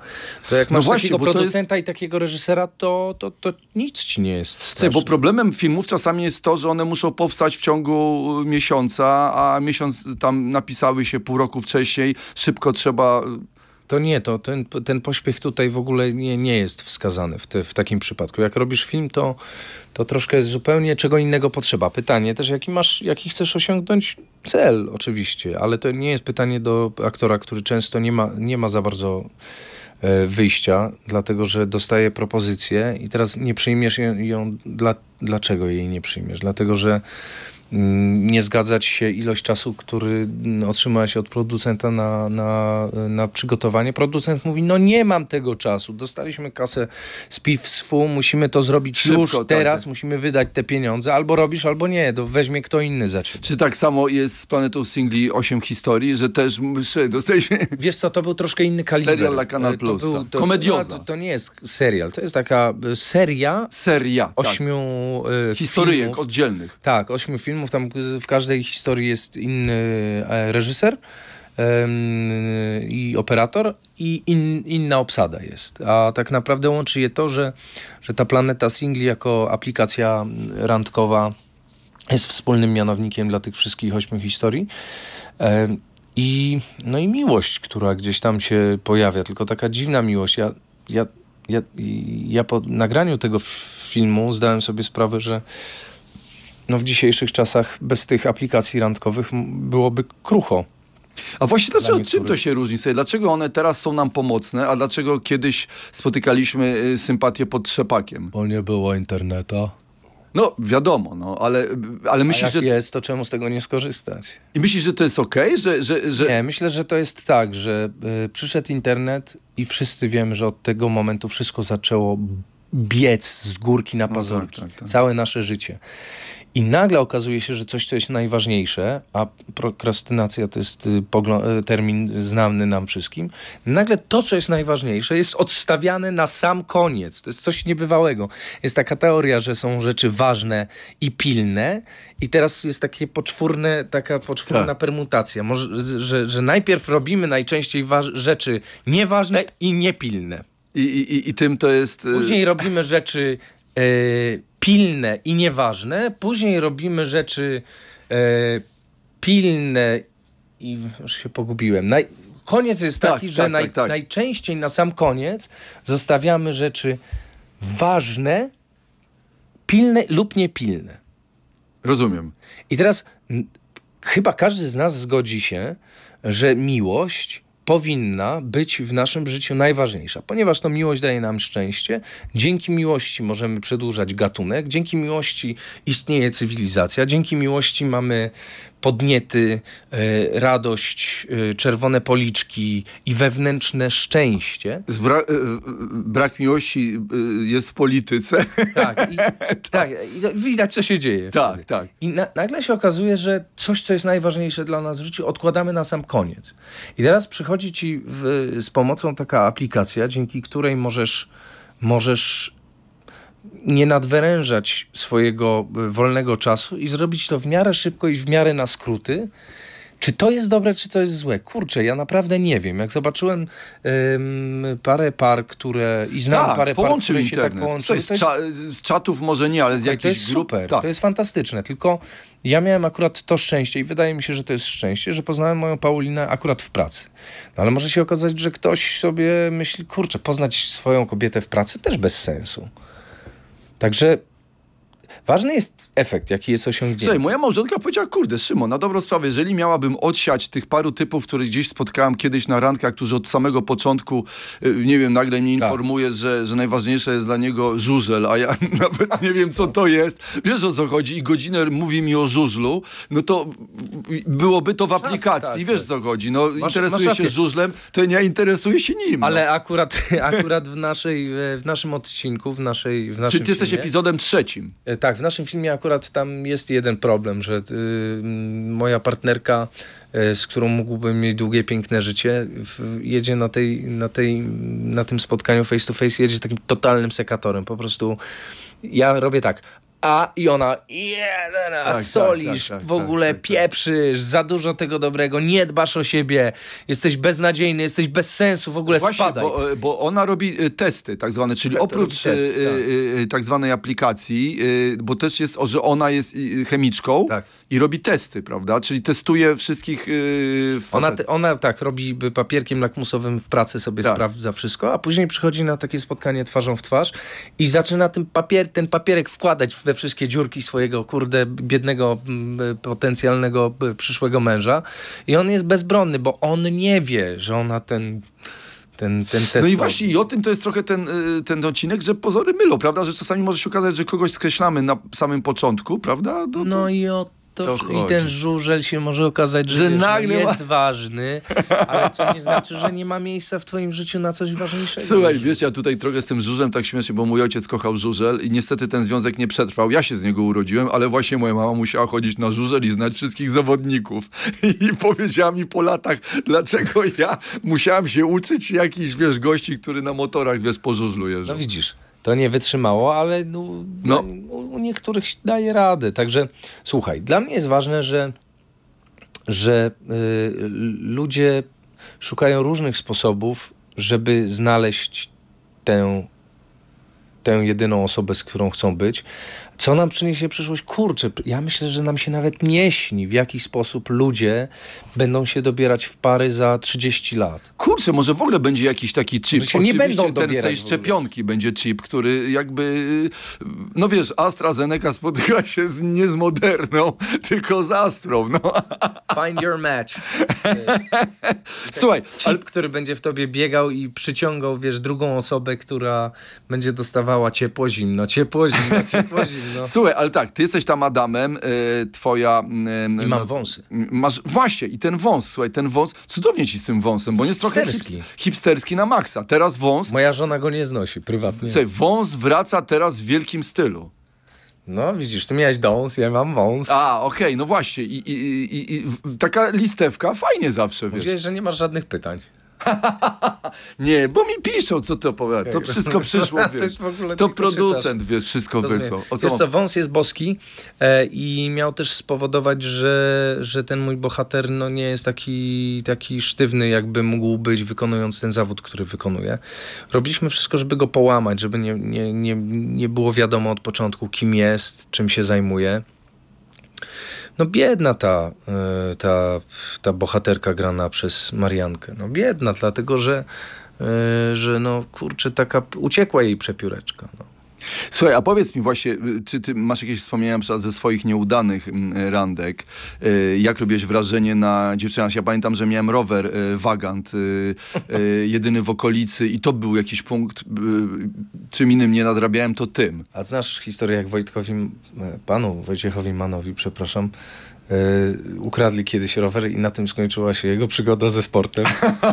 to jak no masz właśnie, takiego producenta jest... i takiego reżysera, to, to, to nic ci nie jest straszne. Bo problemem filmów czasami jest to, że one muszą powstać w ciągu e, miesiąca, a miesiąc tam napisały się pół roku wcześniej, szybko trzeba to nie, to ten, ten pośpiech tutaj w ogóle nie, nie jest wskazany w, te, w takim przypadku. Jak robisz film, to, to troszkę zupełnie czego innego potrzeba. Pytanie też, jaki masz, jaki chcesz osiągnąć cel, oczywiście, ale to nie jest pytanie do aktora, który często nie ma, nie ma za bardzo e, wyjścia, dlatego że dostaje propozycję i teraz nie przyjmiesz ją, ją dla, dlaczego jej nie przyjmiesz? Dlatego, że Mm, nie zgadzać się ilość czasu, który mm, otrzymałeś od producenta na, na, na przygotowanie. Producent mówi, no nie mam tego czasu, dostaliśmy kasę z PIF-SFU, musimy to zrobić Szybko, już tak. teraz, tak. musimy wydać te pieniądze, albo robisz, albo nie, to weźmie kto inny za ciebie. Czy tak samo jest z Planetą Singli 8 Historii, że też dostaliśmy... Wiesz co, to był troszkę inny kaliber. Serial dla e, Kanal Plus, to, tak. to komedioza. No, to, to, nie jest serial, to jest taka e, seria... Seria, tak. Ośmiu tak. Historyjek oddzielnych. Tak, ośmiu filmów filmów, tam w każdej historii jest inny e, reżyser i operator i in, inna obsada jest. A tak naprawdę łączy je to, że, że ta Planeta Singli jako aplikacja randkowa jest wspólnym mianownikiem dla tych wszystkich ośmiu historii. I, no i miłość, która gdzieś tam się pojawia, tylko taka dziwna miłość. Ja, ja, ja, ja po nagraniu tego filmu zdałem sobie sprawę, że no w dzisiejszych czasach bez tych aplikacji randkowych byłoby krucho. A właśnie dlaczego, czym to się różni? Dlaczego one teraz są nam pomocne, a dlaczego kiedyś spotykaliśmy y, sympatię pod trzepakiem? Bo nie było interneta. No, wiadomo, no, ale, ale myślisz, że... jest, to czemu z tego nie skorzystać? I myślisz, że to jest okej? Okay? Że, że, że... Nie, myślę, że to jest tak, że y, przyszedł internet i wszyscy wiemy, że od tego momentu wszystko zaczęło biec z górki na no pazurki. No tak, tak, tak. Całe nasze życie. I nagle okazuje się, że coś, co jest najważniejsze, a prokrastynacja to jest y, y, termin znany nam wszystkim, nagle to, co jest najważniejsze, jest odstawiane na sam koniec. To jest coś niebywałego. Jest taka teoria, że są rzeczy ważne i pilne i teraz jest takie poczwórne, taka poczwórna tak. permutacja, Może, że, że najpierw robimy najczęściej rzeczy nieważne i niepilne. I, i, i tym to jest... E, później robimy rzeczy e, pilne i nieważne, później robimy rzeczy e, pilne i już się pogubiłem. Naj... Koniec jest tak, taki, tak, że tak, naj... tak, najczęściej na sam koniec zostawiamy rzeczy ważne, pilne lub niepilne. Rozumiem. I teraz chyba każdy z nas zgodzi się, że miłość powinna być w naszym życiu najważniejsza, ponieważ to miłość daje nam szczęście. Dzięki miłości możemy przedłużać gatunek, dzięki miłości istnieje cywilizacja, dzięki miłości mamy podniety, e, radość, e, czerwone policzki i wewnętrzne szczęście. Bra e, brak miłości jest w polityce. Tak, i, tak. tak i widać, co się dzieje. Tak, wtedy. tak. I na, nagle się okazuje, że coś, co jest najważniejsze dla nas w życiu, odkładamy na sam koniec. I teraz przychodzi ci w, z pomocą taka aplikacja, dzięki której możesz, możesz nie nadwyrężać swojego e, wolnego czasu i zrobić to w miarę szybko i w miarę na skróty. Czy to jest dobre, czy to jest złe? Kurczę, ja naprawdę nie wiem. Jak zobaczyłem ym, parę par, które. I znam tak, parę par, które się tak połączyły. To jest, to jest... z czatów może nie, ale z jakichś To jest grup... super, tak. to jest fantastyczne. Tylko ja miałem akurat to szczęście i wydaje mi się, że to jest szczęście, że poznałem moją Paulinę akurat w pracy. No ale może się okazać, że ktoś sobie myśli, kurczę, poznać swoją kobietę w pracy też bez sensu. Także Ważny jest efekt, jaki jest osiągnięty. Słuchaj, moja małżonka powiedziała, kurde, Szymon, na dobrą sprawę, jeżeli miałabym odsiać tych paru typów, których gdzieś spotkałem kiedyś na rankach, którzy od samego początku, y, nie wiem, nagle mnie tak. informuje, tak. że, że najważniejsze jest dla niego żużel, a ja nawet nie wiem, co to jest. Wiesz, o co chodzi? I godzinę mówi mi o żużlu, no to byłoby to w aplikacji, wiesz, co chodzi. No, masz, interesuje masz się żużlem, to nie interesuję się nim. Ale no. akurat, akurat w, naszej, w naszym odcinku, w naszej w naszym Czy ty filmie, jesteś epizodem trzecim. E, tak tak, w naszym filmie akurat tam jest jeden problem, że y, moja partnerka, y, z którą mógłbym mieć długie, piękne życie, w, jedzie na, tej, na, tej, na tym spotkaniu face to face, jedzie takim totalnym sekatorem. Po prostu ja robię tak, a i ona jeden raz tak, tak, solisz, tak, tak, w ogóle tak, tak, pieprzysz, za dużo tego dobrego, nie dbasz o siebie, jesteś beznadziejny, jesteś bez sensu, w ogóle Właśnie, spadaj. Bo, e, bo ona robi e, testy tak zwane, czyli oprócz e, test, tak. zwanej aplikacji, bo też jest, że ona jest chemiczką, tak i robi testy, prawda? Czyli testuje wszystkich. Yy, ona, te, ona tak robi papierkiem lakmusowym w pracy sobie tak. sprawdza wszystko, a później przychodzi na takie spotkanie twarzą w twarz i zaczyna ten, papier, ten papierek wkładać we wszystkie dziurki swojego kurde biednego mm, potencjalnego y, przyszłego męża i on jest bezbronny, bo on nie wie, że ona ten ten, ten test. No i właśnie i o tym to jest trochę ten, y, ten odcinek, że pozory mylą, prawda? Że czasami może się okazać, że kogoś skreślamy na samym początku, prawda? To, no to... No i o to, to i ten żużel się może okazać, że, że wiesz, no nagle no, jest ma... ważny, ale co nie znaczy, że nie ma miejsca w twoim życiu na coś ważniejszego. Słuchaj, wiesz, ja tutaj trochę z tym żużem tak śmiesznie, bo mój ojciec kochał żużel i niestety ten związek nie przetrwał. Ja się z niego urodziłem, ale właśnie moja mama musiała chodzić na żużel i znać wszystkich zawodników. I powiedziała mi po latach, dlaczego ja musiałam się uczyć jakiś, wiesz, gości, który na motorach, wiesz, po żużlu jeżdżą. No widzisz to nie wytrzymało, ale no, no. u niektórych daje radę. Także słuchaj, dla mnie jest ważne, że, że y, ludzie szukają różnych sposobów, żeby znaleźć tę, tę jedyną osobę, z którą chcą być, co nam przyniesie przyszłość? Kurczę, ja myślę, że nam się nawet nie śni, w jaki sposób ludzie będą się dobierać w pary za 30 lat. Kurczę, może w ogóle będzie jakiś taki chip. Się nie będą ten dobierać z tej szczepionki będzie chip, który jakby, y, no wiesz, AstraZeneca spotyka się z, nie z Moderną, tylko z Astrą. No. Find your match. Słuchaj. Chip, ale... który będzie w tobie biegał i przyciągał, wiesz, drugą osobę, która będzie dostawała ciepło-zimno, ciepło-zimno, ciepło-zimno. No. Słuchaj, ale tak, ty jesteś tam Adamem, y, twoja... Y, I mam no, wąsy. Masz, właśnie, i ten wąs, słuchaj, ten wąs, cudownie ci z tym wąsem, bo on jest trochę hipsterski, hipsterski na maksa. Teraz wąs... Moja żona go nie znosi, prywatnie. Słuchaj, wąs wraca teraz w wielkim stylu. No, widzisz, ty miałeś dąs, ja mam wąs. A, okej, okay, no właśnie. I, i, i, I, taka listewka fajnie zawsze, wiesz. Mówiłeś, że nie masz żadnych pytań. nie, bo mi piszą, co ty opowiadasz. To wszystko przyszło, wiesz. To producent, wiesz, wszystko Rozumiem. wysłał. O co wiesz co, wąs jest boski e, i miał też spowodować, że, że ten mój bohater no, nie jest taki, taki sztywny, jakby mógł być, wykonując ten zawód, który wykonuje. Robiliśmy wszystko, żeby go połamać, żeby nie, nie, nie, nie było wiadomo od początku, kim jest, czym się zajmuje. No biedna ta, e, ta, ta bohaterka grana przez Mariankę. No biedna, dlatego że, e, że no kurczę, taka uciekła jej przepióreczka. No. Słuchaj, a powiedz mi właśnie, y, czy ty masz jakieś wspomnienia ze swoich nieudanych mm, randek? Y, jak robiłeś wrażenie na dziewczynach? Ja pamiętam, że miałem rower y, Wagant, jedyny w okolicy i to był jakiś punkt, czym innym nie nadrabiałem, to tym. A znasz historię, jak Wojtkowi, panu Wojciechowi Manowi, przepraszam, E, ukradli kiedyś rower i na tym skończyła się jego przygoda ze sportem.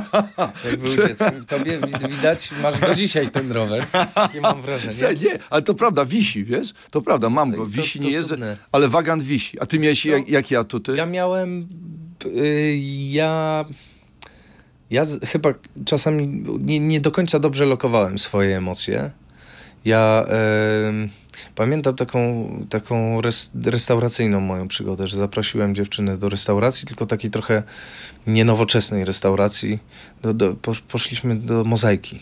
Jak był dzieckiem. Tobie widać, masz do dzisiaj ten rower. Takie mam wrażenie. Se, nie, ale to prawda, wisi, wiesz? To prawda, mam go, tak, wisi, to, nie jest, ale wagan wisi. A ty miałeś, to, no, jak, jak ja tutaj? Ja miałem, y, ja... Ja z, chyba czasami nie, nie do końca dobrze lokowałem swoje emocje. Ja pamiętam taką, taką res, restauracyjną moją przygodę, że zaprosiłem dziewczynę do restauracji, tylko takiej trochę nienowoczesnej restauracji. Do, do, poszliśmy do mozaiki.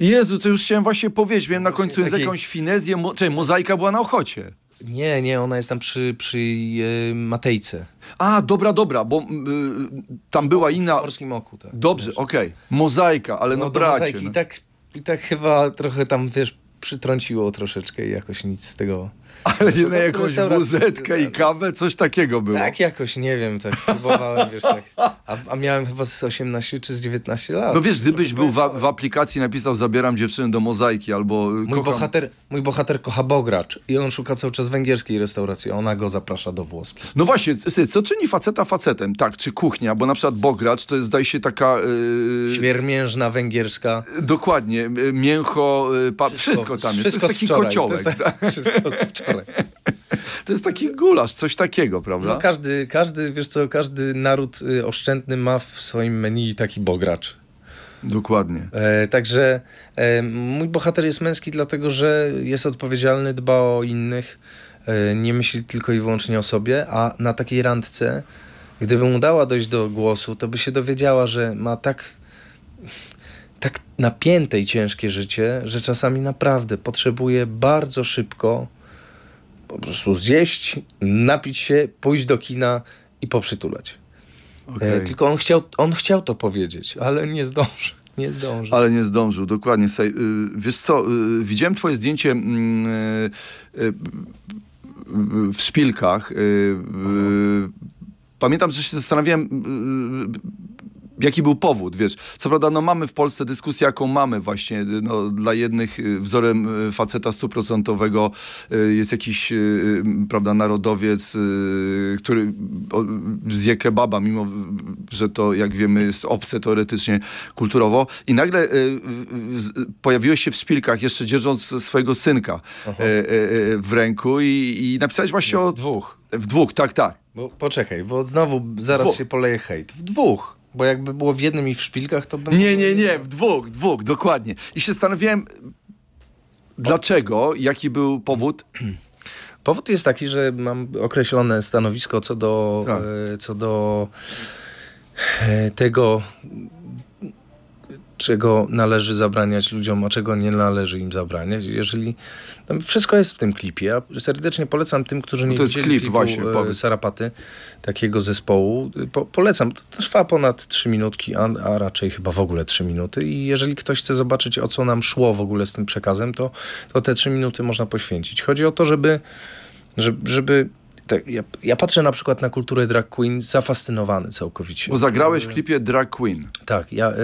Jezu, to już chciałem właśnie powiedzieć. Miałem na końcu takiej... jakąś finezję. Mo... Czyli mozaika była na ochocie. Nie, nie, ona jest tam przy, przy e, Matejce. A, dobra, dobra, bo y, tam była inna... W Morskim Oku, tak. Dobrze, okej. Okay. Mozaika, ale no, no bracie. Mozaiki. No. I, tak, I tak chyba trochę tam, wiesz, przytrąciło troszeczkę i jakoś nic z tego ale nie na jakąś wuzetkę i kawę, coś takiego było. Tak, jakoś, nie wiem, tak próbowałem, wiesz, tak. A, a miałem chyba z 18 czy z 19 lat. No wiesz, gdybyś był w, w aplikacji napisał zabieram dziewczynę do mozaiki albo mój kocham... bohater Mój bohater kocha bogracz i on szuka cały czas węgierskiej restauracji, a ona go zaprasza do włoskiej. No właśnie, co czyni faceta facetem? Tak, czy kuchnia, bo na przykład bogracz to jest, zdaje się, taka... Yy... węgierska. Dokładnie, mięcho, y, pa... wszystko, wszystko, tam jest. Wszystko to jest taki kociołek. Jest tak, wszystko z wczoraj. To jest taki gulasz, coś takiego, prawda? No każdy, każdy, wiesz co, każdy naród y, oszczędny ma w swoim menu taki bogracz. Dokładnie. E, także e, mój bohater jest męski, dlatego że jest odpowiedzialny, dba o innych, e, nie myśli tylko i wyłącznie o sobie, a na takiej randce, gdyby mu dała dojść do głosu, to by się dowiedziała, że ma tak tak napięte i ciężkie życie, że czasami naprawdę potrzebuje bardzo szybko po prostu zjeść, napić się, pójść do kina i poprzytulać. E, okay. Tylko on chciał, on chciał to powiedzieć, ale nie zdążył. Nie zdążył. Ale nie zdążył, dokładnie. Y, wiesz co, y, widziałem twoje zdjęcie mm, y, w szpilkach. Pamiętam, że się zastanawiałem, jaki był powód, wiesz. Co prawda, no mamy w Polsce dyskusję, jaką mamy właśnie. No, dla jednych y, wzorem y, faceta stuprocentowego y, jest jakiś, prawda, narodowiec, który zje kebaba, mimo że to, jak wiemy, jest obce teoretycznie kulturowo. I nagle pojawiłeś się w szpilkach, jeszcze dzierżąc swojego synka Aha. w ręku i, i napisałeś właśnie o... W dwóch. W dwóch, tak, tak. Bo, poczekaj, bo znowu zaraz się poleje hejt. W dwóch. Bo jakby było w jednym i w szpilkach, to bym... Nie, nie, nie, w dwóch, dwóch, dokładnie. I się zastanawiałem, dlaczego, jaki był powód... Powód jest taki, że mam określone stanowisko co do, tak. E, co do e, tego czego należy zabraniać ludziom, a czego nie należy im zabraniać. Jeżeli wszystko jest w tym klipie. Ja serdecznie polecam tym, którzy no nie no to widzieli klip, klipu właśnie, e, Sarapaty, takiego zespołu. Po, polecam. To trwa ponad 3 minutki, a, a, raczej chyba w ogóle 3 minuty. I jeżeli ktoś chce zobaczyć, o co nam szło w ogóle z tym przekazem, to, to te 3 minuty można poświęcić. Chodzi o to, żeby żeby, żeby tak, ja, ja, patrzę na przykład na kulturę drag queen zafascynowany całkowicie. Bo zagrałeś w klipie drag queen. Tak, ja y,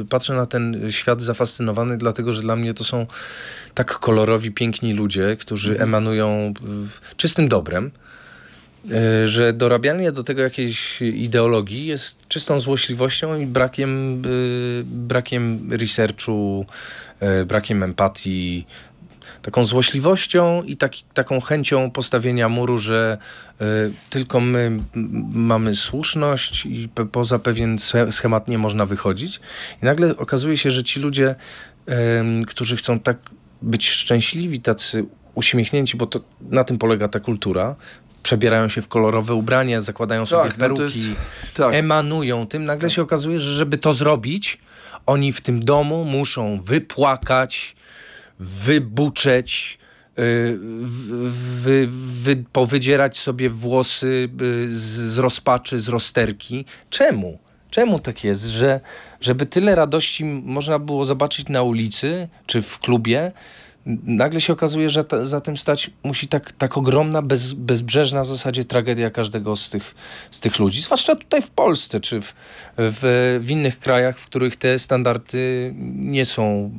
y patrzę na ten świat zafascynowany, dlatego że dla mnie to są tak kolorowi, piękni ludzie, którzy mhm. emanują y, czystym dobrem, y, że dorabianie do tego jakiejś ideologii jest czystą złośliwością i brakiem, y, brakiem researchu, y, brakiem empatii, taką złośliwością i tak, taką chęcią postawienia muru, że y, tylko my mamy słuszność i pe, poza pewien schemat nie można wychodzić. I nagle okazuje się, że ci ludzie, y, którzy chcą tak być szczęśliwi, tacy uśmiechnięci, bo to na tym polega ta kultura, przebierają się w kolorowe ubrania, zakładają sobie tak, no peruki, no jest, tak. emanują tym. Nagle tak. się okazuje, że żeby to zrobić, oni w tym domu muszą wypłakać, wybuczeć, wy, wy, powydzierać sobie włosy y, z, rozpaczy, z rozterki. Czemu? Czemu tak jest, że żeby tyle radości można było zobaczyć na ulicy czy w klubie, nagle się okazuje, że ta, za tym stać musi tak, tak ogromna, bez, bezbrzeżna w zasadzie tragedia każdego z tych, z tych ludzi, zwłaszcza tutaj w Polsce czy w, w, w innych krajach, w których te standardy nie są,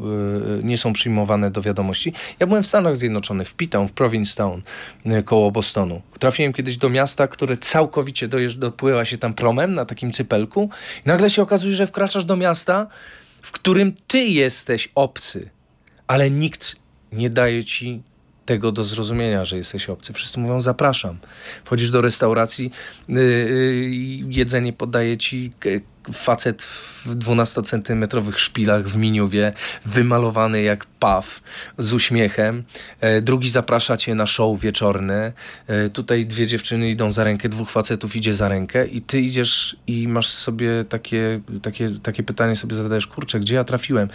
e, nie są przyjmowane do wiadomości. Ja byłem w Stanach Zjednoczonych, w Pitttown, w Provincetown e, koło Bostonu. Trafiłem kiedyś do miasta, które całkowicie dojeżdż, dopływa się tam promem na takim cypelku i nagle się okazuje, że wkraczasz do miasta, w którym ty jesteś obcy, ale nikt nie daje ci tego do zrozumienia, że jesteś obcy. Wszyscy mówią, zapraszam. Wchodzisz do restauracji, yy, jedzenie podaje ci facet w 12-centymetrowych szpilach w Miniuwie, wymalowany jak paw, z uśmiechem. E, drugi zaprasza cię na show wieczorne. Tutaj dwie dziewczyny idą za rękę, dwóch facetów idzie za rękę i ty idziesz i masz sobie takie, takie, takie pytanie sobie zadajesz, kurczę, gdzie ja trafiłem?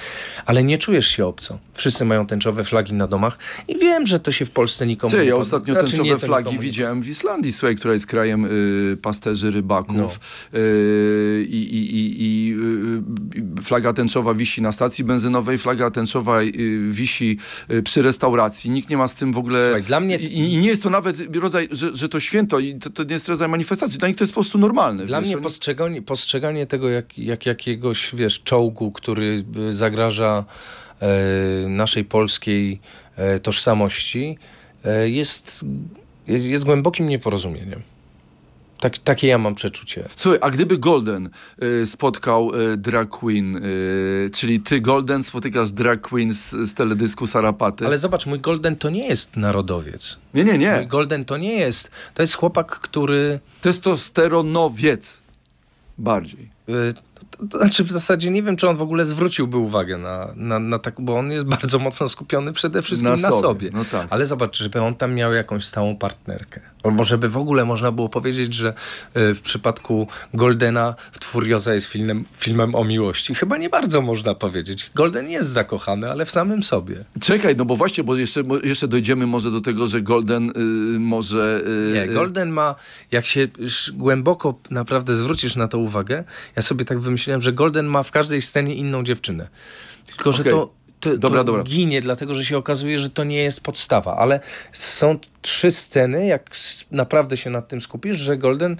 Ale nie czujesz się obco. Wszyscy mają tęczowe flagi na domach i wiem, że to się w Polsce nikomu Ty, nie ja ostatnio znaczy, tęczowe flagi widziałem w Islandii, słuchaj, która jest krajem y, pasterzy rybaków no. y, i i, i y, y, flaga tęczowa wisi na stacji benzynowej, flaga tęczowa y, wisi przy restauracji. Nikt nie ma z tym w ogóle... Słuchaj, dla mnie... I, I, nie jest to nawet rodzaj, że, że to święto i to, to, nie jest rodzaj manifestacji. Dla nich to jest po prostu normalne. Dla wiesz? mnie postrzeganie, postrzeganie tego jak, jak jakiegoś, wiesz, czołgu, który zagraża e, naszej polskiej e, tożsamości, e, jest, jest, jest głębokim nieporozumieniem. Tak, takie ja mam przeczucie. Słuchaj, a gdyby Golden y, spotkał y, drag queen, y, czyli ty Golden spotykasz drag queen z, z teledysku Sarapaty. Ale zobacz, mój Golden to nie jest narodowiec. Nie, nie, nie. Mój Golden to nie jest. To jest chłopak, który... Testosteronowiec bardziej. Y, to znaczy w zasadzie nie wiem, czy on w ogóle zwróciłby uwagę na, na, na tak, bo on jest bardzo mocno skupiony przede wszystkim na, na sobie. sobie. No tak. Ale zobacz, żeby on tam miał jakąś stałą partnerkę. Może by w ogóle można było powiedzieć, że e, w przypadku Goldena Furioza jest filmem, filmem o miłości. Chyba nie bardzo można powiedzieć. Golden jest zakochany, ale w samym sobie. Czekaj, no bo właśnie, bo jeszcze, bo jeszcze dojdziemy może do tego, że Golden y, może... Y, nie, y- Golden ma, jak się głęboko naprawdę zwrócisz na to uwagę, ja sobie tak wymyśliłem, że Golden ma w każdej scenie inną dziewczynę. Tylko, że to to, dobra, to dobra. ginie, dlatego że się okazuje, że to nie jest podstawa, ale są trzy sceny, jak naprawdę się nad tym skupisz, że Golden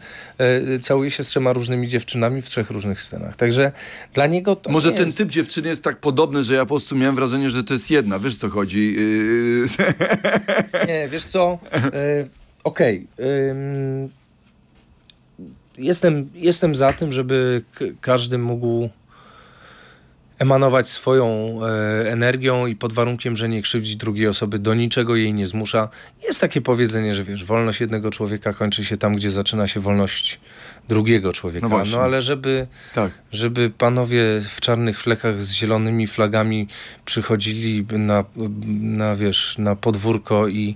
y, całuje się z trzema różnymi dziewczynami w trzech różnych scenach. Także dla niego to Może ten jest... typ dziewczyny jest tak podobny, że ja po prostu miałem wrażenie, że to jest jedna. Wiesz, co chodzi? Yy... Nie, wiesz co? Yy, Okej. Okay. Yy, jestem, jestem za tym, żeby każdy mógł emanować swoją e, energią i pod warunkiem, że nie krzywdzi drugiej osoby, do niczego jej nie zmusza. Jest takie powiedzenie, że wiesz, wolność jednego człowieka kończy się tam, gdzie zaczyna się wolność drugiego człowieka. No, no ale żeby, tak. żeby panowie w czarnych flekach z zielonymi flagami przychodzili na, na, wiesz, na podwórko i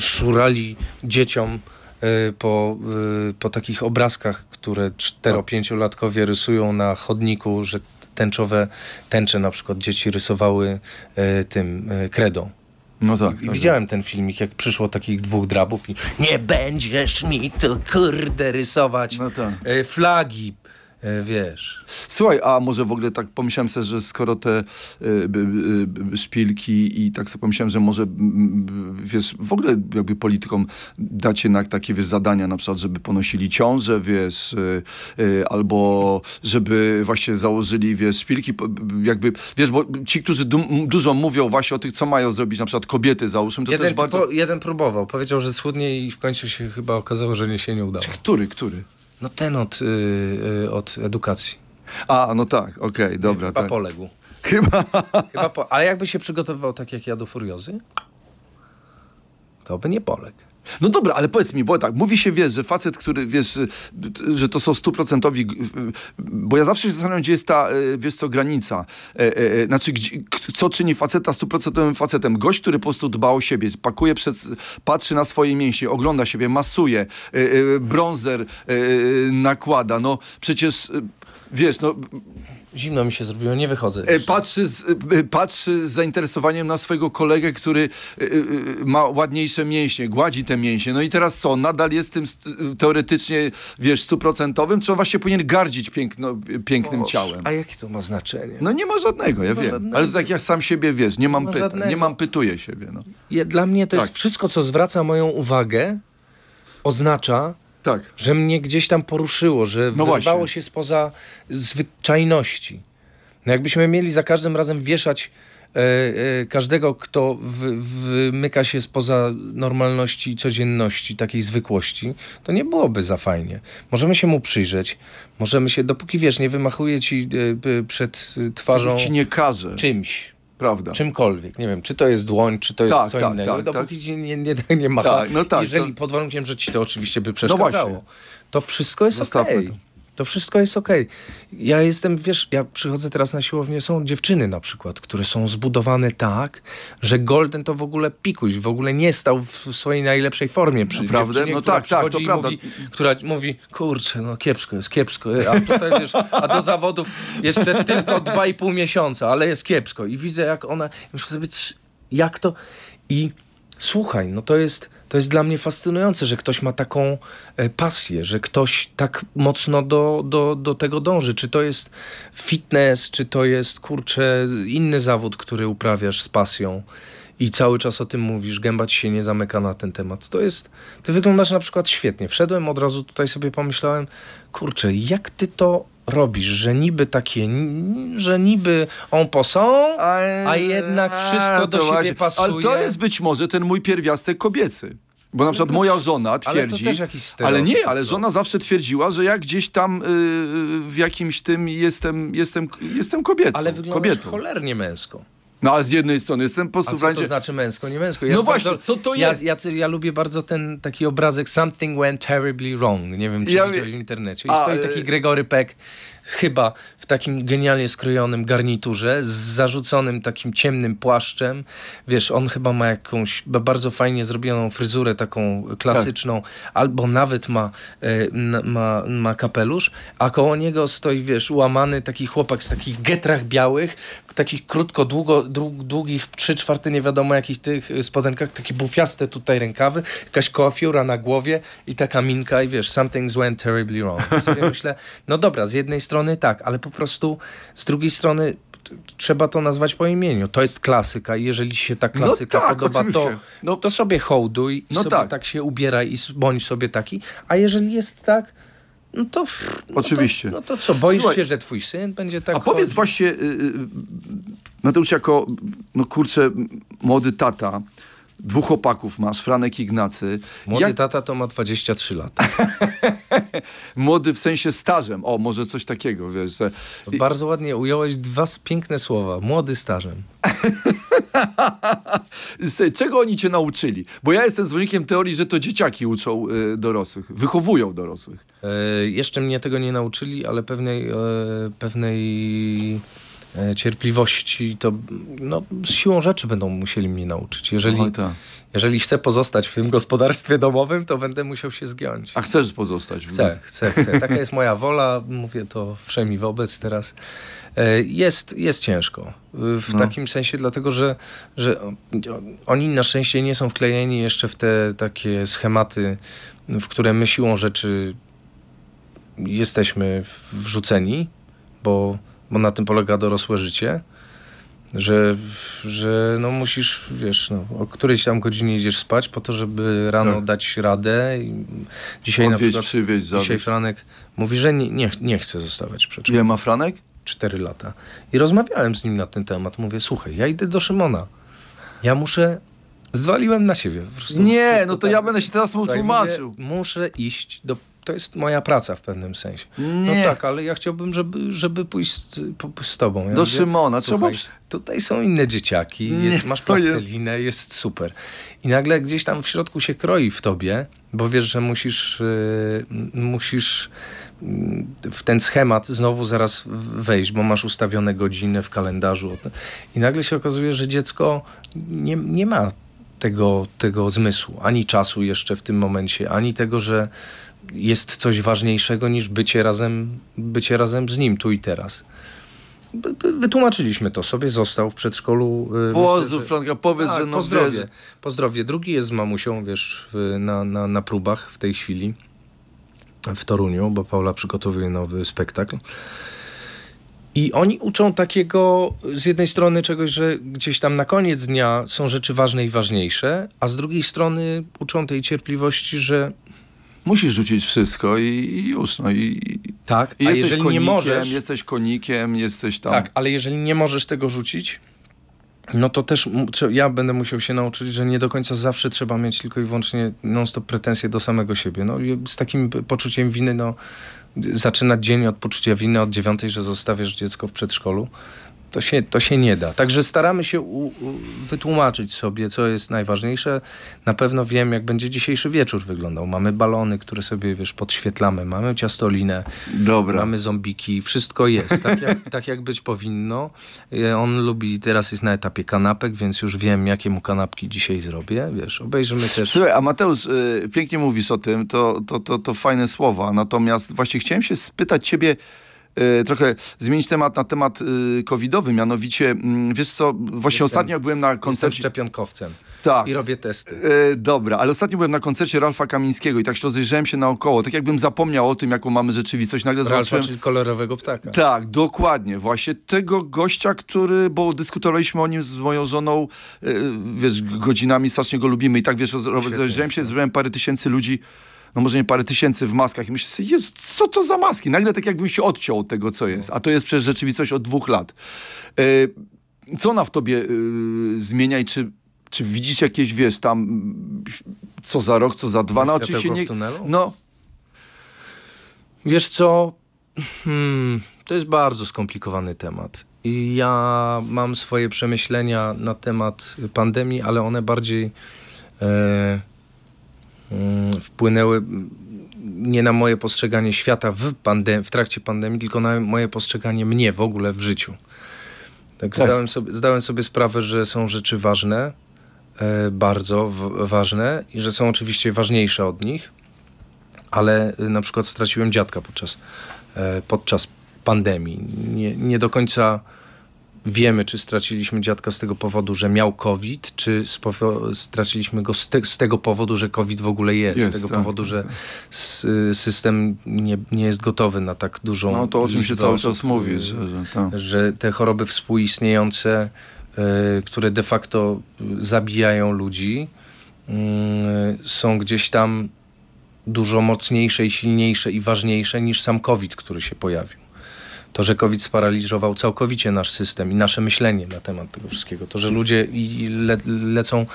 szurali dzieciom e, po, e, po takich obrazkach, które 4-5-latkowie tak. rysują na chodniku, że tęczowe tęcze na przykład dzieci rysowały e, tym e, kredą. No tak. I tak widziałem tak. ten filmik, jak przyszło takich dwóch drabów i nie będziesz mi tu kurde rysować no tak. E, flagi, E, wiesz. Słuchaj, a może w ogóle tak pomyślałem sobie, że skoro te y, y, y, szpilki i tak sobie pomyślałem, że może wiesz, w ogóle jakby politykom dać jednak takie wiesz, zadania na przykład, żeby ponosili ciąże, wiesz, e, albo żeby właśnie założyli, wiesz, szpilki, jakby, wiesz, bo ci, którzy du dużo mówią właśnie o tych, co mają zrobić, na przykład kobiety załóżmy, to jeden, też bardzo... jeden próbował, powiedział, że schudnie i w końcu się chyba okazało, że nie się nie udało. Czy który, który? No ten od, yy, od edukacji. A, no tak, okej, okay, dobra. Chyba tak. poległ. Chyba. Chyba po... Ale jakby się przygotowywał tak jak ja do Furiozy, to by nie poległ. No dobra, ale powiedz mi, bo tak, mówi się, wiesz, że facet, który, wiesz, że to są stuprocentowi, bo ja zawsze się zastanawiam, gdzie jest ta, e, wiesz co, granica. E, e, znaczy, gdzie, co czyni faceta stuprocentowym facetem? Gość, który po prostu dba o siebie, pakuje przed, patrzy na swoje mięśnie, ogląda siebie, masuje, bronzer brązer nakłada, no przecież wiesz, no... Zimno mi się zrobiło, nie wychodzę. Patrz e, Patrzy z, e, e, patrzy z zainteresowaniem na swojego kolegę, który ma ładniejsze mięśnie, gładzi te mięśnie. No i teraz co, nadal jest tym teoretycznie, wiesz, stuprocentowym, czy on właśnie powinien gardzić piękno, pięknym Boż, ciałem? A jakie to ma znaczenie? No nie ma żadnego, ja ma wiem. Żadnego. Ale to tak jak sam siebie wiesz, nie mam nie nie mam pytuję siebie. No. Ja, dla mnie to tak. jest wszystko, co zwraca moją uwagę, oznacza, tak. że mnie gdzieś tam poruszyło, że no wyrwało właśnie. się spoza zwyczajności. No jakbyśmy mieli za każdym razem wieszać e, e, każdego, kto w, wymyka się spoza normalności codzienności, takiej zwykłości, to nie byłoby za fajnie. Możemy się mu przyjrzeć, możemy się, dopóki wiesz, nie wymachuje ci e, przed e, twarzą ci nie każe. czymś prawda? Czymkolwiek. Nie wiem, czy to jest dłoń, czy to jest tak, co tak, innego. Tak, Dopóki no, tak. ci nie, nie, nie macha. Tak, no tak, Jeżeli to... pod warunkiem, że ci to oczywiście by no przeszkadzało, no to wszystko jest okej. Okay. To wszystko jest ok. Ja jestem, wiesz, ja przychodzę teraz na siłownię, są dziewczyny na przykład, które są zbudowane tak, że Golden to w ogóle pikuś, w ogóle nie stał w swojej najlepszej formie. Przy Naprawdę? No tak, tak, to prawda. Mówi, która mówi, kurczę, no kiepsko jest, kiepsko. A, tutaj, wiesz, a do zawodów jeszcze tylko dwa i pół miesiąca, ale jest kiepsko. I widzę, jak ona, muszę sobie, jak to... I słuchaj, no to jest to jest dla mnie fascynujące, że ktoś ma taką e, pasję, że ktoś tak mocno do, do, do tego dąży. Czy to jest fitness, czy to jest kurczę inny zawód, który uprawiasz z pasją i cały czas o tym mówisz, gęba ci się nie zamyka na ten temat. To jest, ty wyglądasz na przykład świetnie. Wszedłem od razu tutaj sobie pomyślałem, kurczę, jak ty to robisz, że niby takie, że niby on posą, a jednak wszystko do siebie pasuje. Ale to jest być może ten mój pierwiastek kobiecy. Bo na przykład moja żona twierdzi. Ale, ale nie, ale no. żona zawsze twierdziła, że ja gdzieś tam yy, w jakimś tym jestem, jestem, jestem kobietą. Ale wyglądasz kobietą. cholernie męsko. No a z jednej strony jestem po suwerencie... co to znaczy męsko, nie męsko? No ja no właśnie, co to jest? Ja, ja, ja, lubię bardzo ten taki obrazek Something Went Terribly Wrong. Nie wiem, czy ja, widziałeś w internecie. I a, stoi taki e- Gregory Peck chyba w takim genialnie skrojonym garniturze, z zarzuconym takim ciemnym płaszczem. Wiesz, on chyba ma jakąś bardzo fajnie zrobioną fryzurę, taką klasyczną, tak. albo nawet ma, y, ma, ma kapelusz, a koło niego stoi, wiesz, łamany taki chłopak z takich getrach białych, takich krótko, długo, długich, trzy czwarty, nie wiadomo jakich tych e, spodenkach, takie bufiaste tutaj rękawy, jakaś kofiura na głowie i taka minka i wiesz, something's went terribly wrong. I sobie myślę, no dobra, z jednej strony strony tak, ale po prostu z drugiej strony trzeba to nazwać po imieniu. To jest klasyka i jeżeli się ta no klasyka no tak, podoba, to, no. to sobie hołduj no sobie tak. tak. się ubieraj i bądź sobie taki. A jeżeli jest tak, no to... No oczywiście. To, no to co, boisz Słuchaj, się, że twój syn będzie tak A powiedz właśnie, yy, Mateusz, jako, no kurczę, młody tata, Dwóch opaków masz, Franek Ignacy. Młody Jak... tata to ma 23 lata. Młody w sensie stażem. O, może coś takiego, wiesz. Że... Bardzo ładnie ująłeś dwa piękne słowa. Młody stażem. Czego oni cię nauczyli? Bo ja jestem zwolennikiem teorii, że to dzieciaki uczą y, dorosłych, wychowują dorosłych. E, jeszcze mnie tego nie nauczyli, ale pewnej, y, pewnej E, cierpliwości, to no, z siłą rzeczy będą musieli mnie nauczyć. Jeżeli, tak. jeżeli chcę pozostać w tym gospodarstwie domowym, to będę musiał się zgiąć. A chcesz pozostać? chcę, chcę, chcę. Taka jest moja wola, mówię to wszemi wobec teraz. E, jest, jest ciężko. E, w no. takim sensie, dlatego że, że oni na szczęście nie są wklejeni jeszcze w te takie schematy, w które my siłą rzeczy jesteśmy wrzuceni, bo bo na tym polega dorosłe życie, że, że no musisz, wiesz, no, o którejś tam godzinie idziesz spać po to, żeby rano tak. dać radę. I dzisiaj na przykład, Dzisiaj Franek mówi, że nie, nie, nie chce zostawiać przedszkola. Nie ma Franek? Cztery lata. I rozmawiałem z nim na ten temat. Mówię, słuchaj, ja idę do Szymona. Ja muszę Zwaliłem na siebie. nie, no to ja będę się teraz mu tłumaczył. muszę iść do to jest moja praca w pewnym sensie. No nie. No tak, ale ja chciałbym, żeby, żeby pójść z, z tobą. Ja Do mówię, Szymona, słuchaj, trzeba... Tutaj są inne dzieciaki, Nie, jest, masz plastelinę, jest. jest. super. I nagle gdzieś tam w środku się kroi w tobie, bo wiesz, że musisz, yy, musisz y, w ten schemat znowu zaraz wejść, bo masz ustawione godziny w kalendarzu. I nagle się okazuje, że dziecko nie, nie ma tego, tego zmysłu, ani czasu jeszcze w tym momencie, ani tego, że jest coś ważniejszego niż bycie razem, bycie razem z nim tu i teraz. Wytłumaczyliśmy to sobie, został w przedszkolu. Y, Pozdrów, Franka, powiedz, tak, że no pozdrowie, wiesz. pozdrowie. Drugi jest z mamusią, wiesz, na, na, na próbach w tej chwili w Toruniu, bo Paula przygotowuje nowy spektakl. I oni uczą takiego z jednej strony czegoś, że gdzieś tam na koniec dnia są rzeczy ważne i ważniejsze, a z drugiej strony uczą tej cierpliwości, że musisz rzucić wszystko i, i już. No, i, tak, i a jesteś jeżeli nie możesz... Jesteś konikiem, jesteś tam... Tak, ale jeżeli nie możesz tego rzucić, no to też ja będę musiał się nauczyć, że nie do końca zawsze trzeba mieć tylko i wyłącznie non-stop pretensje do samego siebie. No, z takim poczuciem winy, no, zaczynać dzień od poczucia winy od dziewiątej, że zostawiasz dziecko w przedszkolu to się, to się nie da. Także staramy się u, u, wytłumaczyć sobie, co jest najważniejsze. Na pewno wiem, jak będzie dzisiejszy wieczór wyglądał. Mamy balony, które sobie, wiesz, podświetlamy. Mamy ciastolinę. Dobra. Mamy zombiki. Wszystko jest. Tak jak, tak jak być powinno. E, on lubi, teraz jest na etapie kanapek, więc już wiem, jakie mu kanapki dzisiaj zrobię. Wiesz, obejrzymy też... Słuchaj, a Mateusz, y, pięknie mówisz o tym. To, to, to, to fajne słowa. Natomiast właśnie chciałem się spytać ciebie, Y, trochę zmienić temat na temat y, covidowy, mianowicie, mm, wiesz co, właśnie jestem, ostatnio byłem na koncercie... Jestem szczepionkowcem tak. i robię testy. E, dobra, ale ostatnio byłem na koncercie Ralfa Kamińskiego i tak się rozejrzałem się naokoło, tak jakbym zapomniał o tym, jaką mamy rzeczywistość. Nagle Ralfa, zobaczyłem... czyli kolorowego ptaka. Tak, dokładnie, właśnie tego gościa, który, bo dyskutowaliśmy o nim z moją żoną, e, wiesz, godzinami strasznie go lubimy i tak, wiesz, rozejrzałem się, no. zobaczyłem parę tysięcy ludzi no może nie parę tysięcy w maskach i myślę sobie, Jezu, co to za maski? Nagle tak jakbym się odciął od tego, co jest. A to jest przez rzeczywistość od dwóch lat. E, co ona w tobie y, zmienia i czy, czy widzisz jakieś, wiesz, tam co za rok, co za dwa? No oczywiście nie... No. Wiesz co, hmm, to jest bardzo skomplikowany temat. I ja mam swoje przemyślenia na temat pandemii, ale one bardziej... E, Mm, wpłynęły nie na moje postrzeganie świata w, pandem- w trakcie pandemii, tylko na moje postrzeganie mnie w ogóle w życiu. Tak, tak. Zdałem, sobie, zdałem sobie sprawę, że są rzeczy ważne, e, bardzo w- ważne i że są oczywiście ważniejsze od nich, ale y, na przykład straciłem dziadka podczas, e, podczas pandemii. Nie, nie do końca wiemy, czy straciliśmy dziadka z tego powodu, że miał COVID, czy straciliśmy go z, te z, tego powodu, że COVID w ogóle jest, jest z tego tak, powodu, tak, że tak. system nie, nie jest gotowy na tak dużą. No to o czym się cały czas mówi, y, że, że, że te choroby współistniejące, y, które de facto zabijają ludzi, mm, są gdzieś tam dużo mocniejsze i silniejsze i ważniejsze niż sam COVID, który się pojawił. To, że COVID sparaliżował całkowicie nasz system i nasze myślenie na temat tego wszystkiego. To, że ludzie le lecą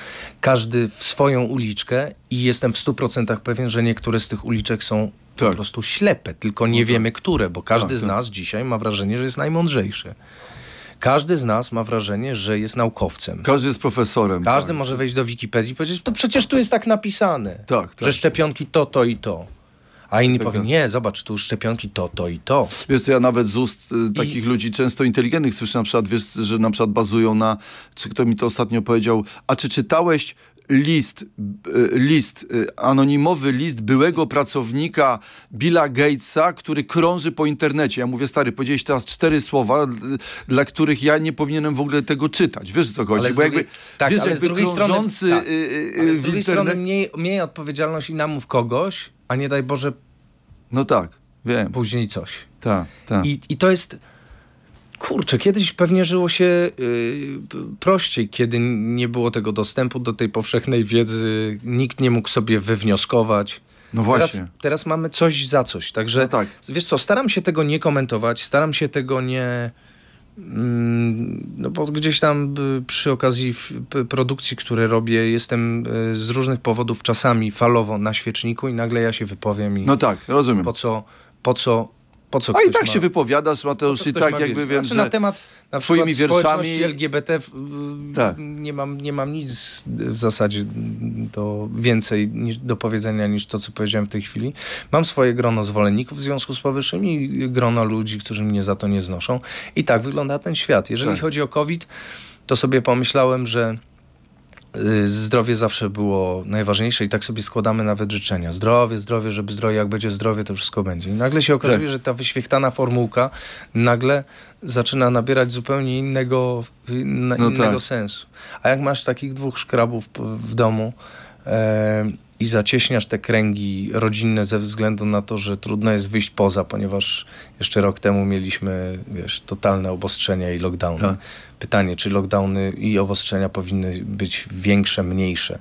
każdy w swoją uliczkę i jestem w 100% pewien, że niektóre z tych uliczek są tak. po prostu ślepe, tylko nie no tak. wiemy które, bo każdy tak, z tak. nas tak. dzisiaj ma wrażenie, że jest najmądrzejszy. Każdy z nas ma wrażenie, że jest naukowcem. Każdy jest profesorem. Każdy tak. może wejść do Wikipedii i powiedzieć, to przecież tu jest tak napisane, że szczepionki to, to i to. A inni tak. powie, nie, zobacz, tu szczepionki to, to i to. Wiesz, ja nawet z ust y, takich I... ludzi często inteligentnych słyszę na przykład, wiesz, że na przykład bazują na, czy kto mi to ostatnio powiedział, a czy czytałeś list, y, list, y, anonimowy list byłego pracownika Billa Gatesa, który krąży po internecie. Ja mówię, stary, powiedziałeś teraz cztery słowa, dla których ja nie powinienem w ogóle tego czytać. Wiesz, co chodzi? Ale Bo drugiej, jakby, tak, wiesz, ale jakby z drugiej strony, tak, y, ale z drugiej strony mniej, mniej odpowiedzialność i namów kogoś, a nie daj Boże. No tak, wiem. Później coś. Tak, tak. I, I to jest. Kurczę, kiedyś pewnie żyło się yy, prościej, kiedy nie było tego dostępu do tej powszechnej wiedzy, nikt nie mógł sobie wywnioskować. No właśnie. Teraz, teraz mamy coś za coś, także no tak. wiesz co, staram się tego nie komentować, staram się tego nie Mm, no bo gdzieś tam y, przy okazji produkcji, które robię, jestem y, z różnych powodów czasami falowo na świeczniku i nagle ja się wypowiem i... No tak, rozumiem. Po co, po co po co A i tak ma... się wypowiadasz, Mateusz, i tak jakby wiem, znaczy, na temat na swoimi wierszami LGBT tak. nie, mam, nie mam nic w zasadzie do, więcej niż, do powiedzenia niż to, co powiedziałem w tej chwili. Mam swoje grono zwolenników w związku z powyższym i grono ludzi, którzy mnie za to nie znoszą. I tak wygląda ten świat. Jeżeli tak. chodzi o COVID, to sobie pomyślałem, że Y, zdrowie zawsze było najważniejsze i tak sobie składamy nawet życzenia. Zdrowie, zdrowie, żeby zdrowie, jak będzie zdrowie, to wszystko będzie. I nagle się okazuje, tak. że ta wyświechtana formułka nagle zaczyna nabierać zupełnie innego, no innego no tak. sensu. A jak masz takich dwóch szkrabów w domu, i zacieśniasz te kręgi rodzinne ze względu na to, że trudno jest wyjść poza, ponieważ jeszcze rok temu mieliśmy, wiesz, totalne obostrzenia i lockdowny. Tak. Pytanie, czy lockdowny i obostrzenia powinny być większe, mniejsze?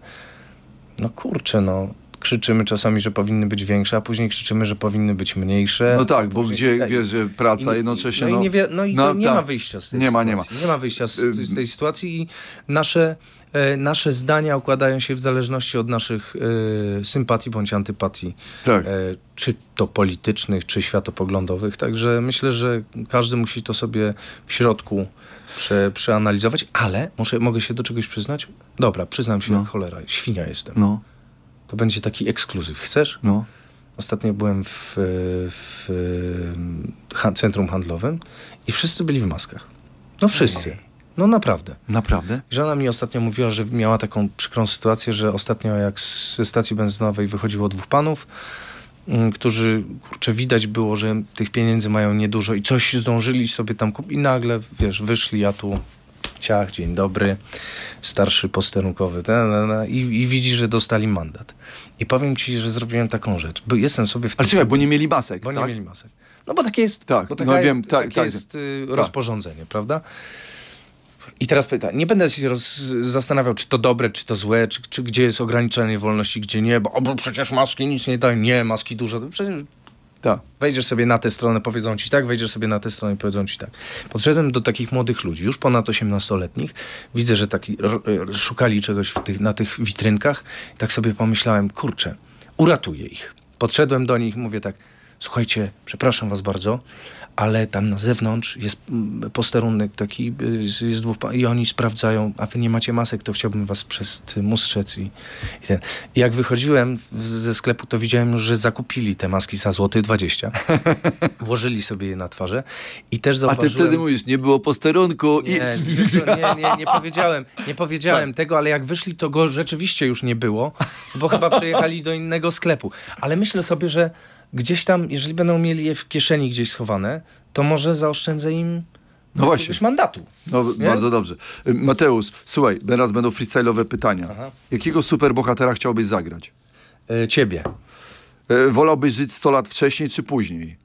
No kurczę, no krzyczymy czasami, że powinny być większe, a później krzyczymy, że powinny być mniejsze. No tak, bo gdzie wiesz, że praca i, jednocześnie. No, no i nie, wie, no i no, nie tak. ma wyjścia z tej nie sytuacji. Ma, nie ma. Nie ma wyjścia z, z tej sytuacji i nasze E, nasze zdania układają się w zależności od naszych e, sympatii bądź antypatii. Tak. E, czy to politycznych, czy światopoglądowych. Także myślę, że każdy musi to sobie w środku prze, przeanalizować, ale może, mogę się do czegoś przyznać? Dobra, przyznam się no. cholera, świnia jestem. No. To będzie taki ekskluzyw. Chcesz? No. Ostatnio byłem w, w, w centrum handlowym i wszyscy byli w maskach. No wszyscy. No naprawdę. Naprawdę? Żona mi ostatnio mówiła, że miała taką przykrą sytuację, że ostatnio jak ze stacji benzynowej wychodziło dwóch panów, mm, którzy, kurczę, widać było, że tych pieniędzy mają niedużo i coś zdążyli sobie tam kupić i nagle, wiesz, wyszli, ja tu ciach, dzień dobry, starszy posterunkowy, ta, ta, ta, i, i widzi, że dostali mandat. I powiem ci, że zrobiłem taką rzecz, bo jestem sobie w tym... Ale czekaj, bo nie mieli masek, Bo tak? nie mieli masek. No bo takie jest, tak, bo no taka no, jest, wiem, tak, takie tak. jest y, tak, rozporządzenie, prawda? I teraz pyta, nie będę się roz, zastanawiał, czy to dobre, czy to złe, czy, czy gdzie jest ograniczenie wolności, gdzie nie, bo, bo przecież maski nic nie dają, nie, maski dużo, przecież tak. Wejdziesz sobie na tę stronę, powiedzą ci tak, wejdziesz sobie na tę stronę, powiedzą ci tak. Podszedłem do takich młodych ludzi, już ponad 18-letnich. Widzę, że taki, szukali czegoś tych, na tych witrynkach. Tak sobie pomyślałem, kurczę, uratuję ich. Podszedłem do nich, mówię tak, słuchajcie, przepraszam was bardzo, ale tam na zewnątrz jest mm, posterunek taki, y, jest dwóch, i oni sprawdzają, a wy nie macie masek, to chciałbym was przez mustrzec i, i ten. jak wychodziłem ze sklepu, to widziałem już, że zakupili te maski za złoty 20. Włożyli sobie je na twarze i też zauważyłem... A ty wtedy mówisz, nie było posterunku nie, Nie, nie, nie powiedziałem, nie powiedziałem tak. tego, ale jak wyszli, to go rzeczywiście już nie było, bo chyba przejechali do innego sklepu. Ale myślę sobie, że gdzieś tam, jeżeli będą mieli je w kieszeni gdzieś schowane, to może zaoszczędzę im no właśnie. mandatu. No, nie? bardzo dobrze. Mateusz, słuchaj, teraz będą freestyle'owe pytania. Aha. Jakiego superbohatera chciałbyś zagrać? E, ciebie. E, wolałbyś żyć 100 lat wcześniej czy później?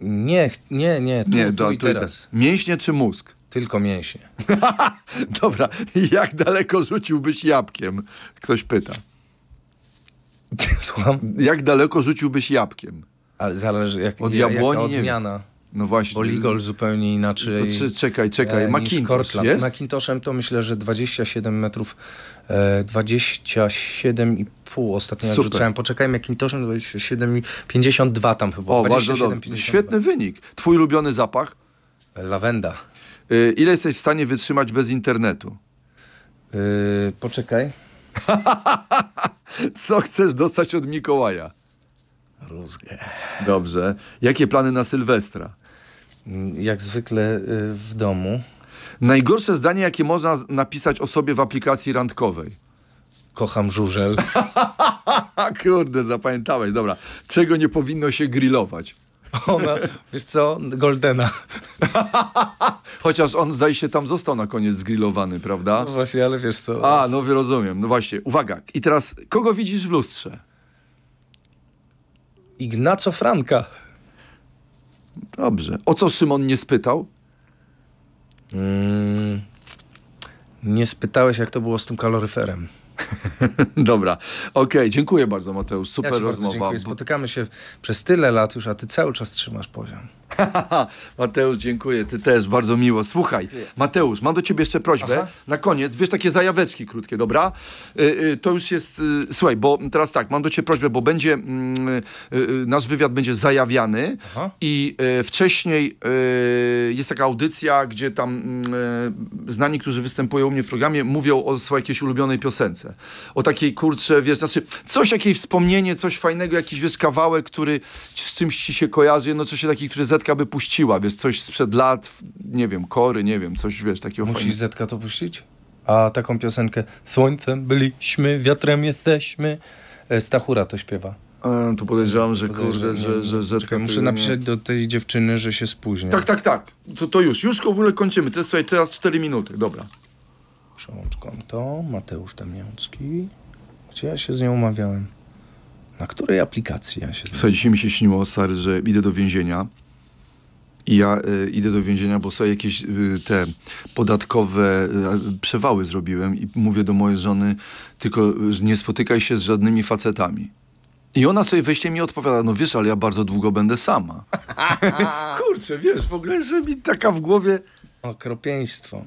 Nie, nie, nie. Tu, nie, do, i teraz. Tak. Mięśnie czy mózg? Tylko mięśnie. Dobra, jak daleko rzuciłbyś jabłkiem? Ktoś pyta. Słucham? Jak daleko rzuciłbyś jabłkiem? Ale zależy, jak, Od jabłoni, jaka odmiana. Nie No właśnie. Oligol Ligol zupełnie inaczej. To, czekaj, czekaj. E, Macintosh jest? Macintoshem to myślę, że 27 metrów, e, 27,5 ostatnio Super. jak rzucałem. Poczekaj, Macintoshem 27, 52 tam chyba. O, 27, bardzo dobrze. Świetny wynik. Twój ulubiony zapach? E, lawenda. E, ile jesteś w stanie wytrzymać bez internetu? poczekaj. Co chcesz dostać od Mikołaja? Rózgę. Dobrze. Jakie plany na Sylwestra? Mm, jak zwykle y, w domu. Najgorsze zdanie, jakie można napisać o sobie w aplikacji randkowej. Kocham żużel. Kurde, zapamiętałeś. Dobra. Czego nie powinno się grillować? Ona, wiesz co, Goldena. Chociaż on zdaje się tam został na koniec zgrillowany, prawda? No właśnie, ale wiesz co. A, no rozumiem. No właśnie, uwaga. I teraz, kogo widzisz w lustrze? Ignaco Franka. Dobrze. O co Szymon nie spytał? Mm, nie spytałeś, jak to było z tym kaloryferem. Dobra, okej, okay, dziękuję bardzo Mateusz, super ja rozmowa. Dziękuję. Spotykamy się przez tyle lat już, a ty cały czas trzymasz poziom. Mateusz, dziękuję. Ty też, bardzo miło. Słuchaj, Mateusz, mam do ciebie jeszcze prośbę. Aha. Na koniec, wiesz, takie zajaweczki krótkie, dobra? Y, y, to już jest... Y, słuchaj, bo teraz tak, mam do ciebie prośbę, bo będzie... Mm, nasz wywiad będzie zajawiany Aha. i wcześniej jest taka audycja, gdzie tam znani, którzy występują u mnie w programie, mówią o swojej jakiejś ulubionej piosence. O takiej, kurcze, wiesz, znaczy coś, jakieś wspomnienie, coś fajnego, jakiś, wiesz, kawałek, który z czymś ci się kojarzy, jednocześnie taki, który Zetka by puściła, wiesz, coś sprzed lat, nie wiem, kory, nie wiem, coś, wiesz, takiego Musisz fajnego. Zetka to puścić? A taką piosenkę Słońcem byliśmy, wiatrem jesteśmy. E, Stachura to śpiewa. A, to podejrzewam, że kurde, że, że Zetka... Czekaj, muszę napisać nie... do tej dziewczyny, że się spóźnię. Tak, tak, tak. To, to już. Już w ogóle kończymy. To jest, słuchaj, teraz 4 minuty. Dobra. Przełącz konto. Mateusz Damiącki. Gdzie ja się z nią umawiałem? Na której aplikacji ja się... Słuchaj, dzisiaj mi się śniło, stary, że idę do więzienia i ja y, idę do więzienia, bo sobie jakieś y, te podatkowe y, przewały zrobiłem i mówię do mojej żony, tylko nie spotykaj się z żadnymi facetami. I ona sobie wejście mi odpowiada, no wiesz, ale ja bardzo długo będę sama. Kurczę, wiesz, w ogóle, że mi taka w głowie... Okropieństwo.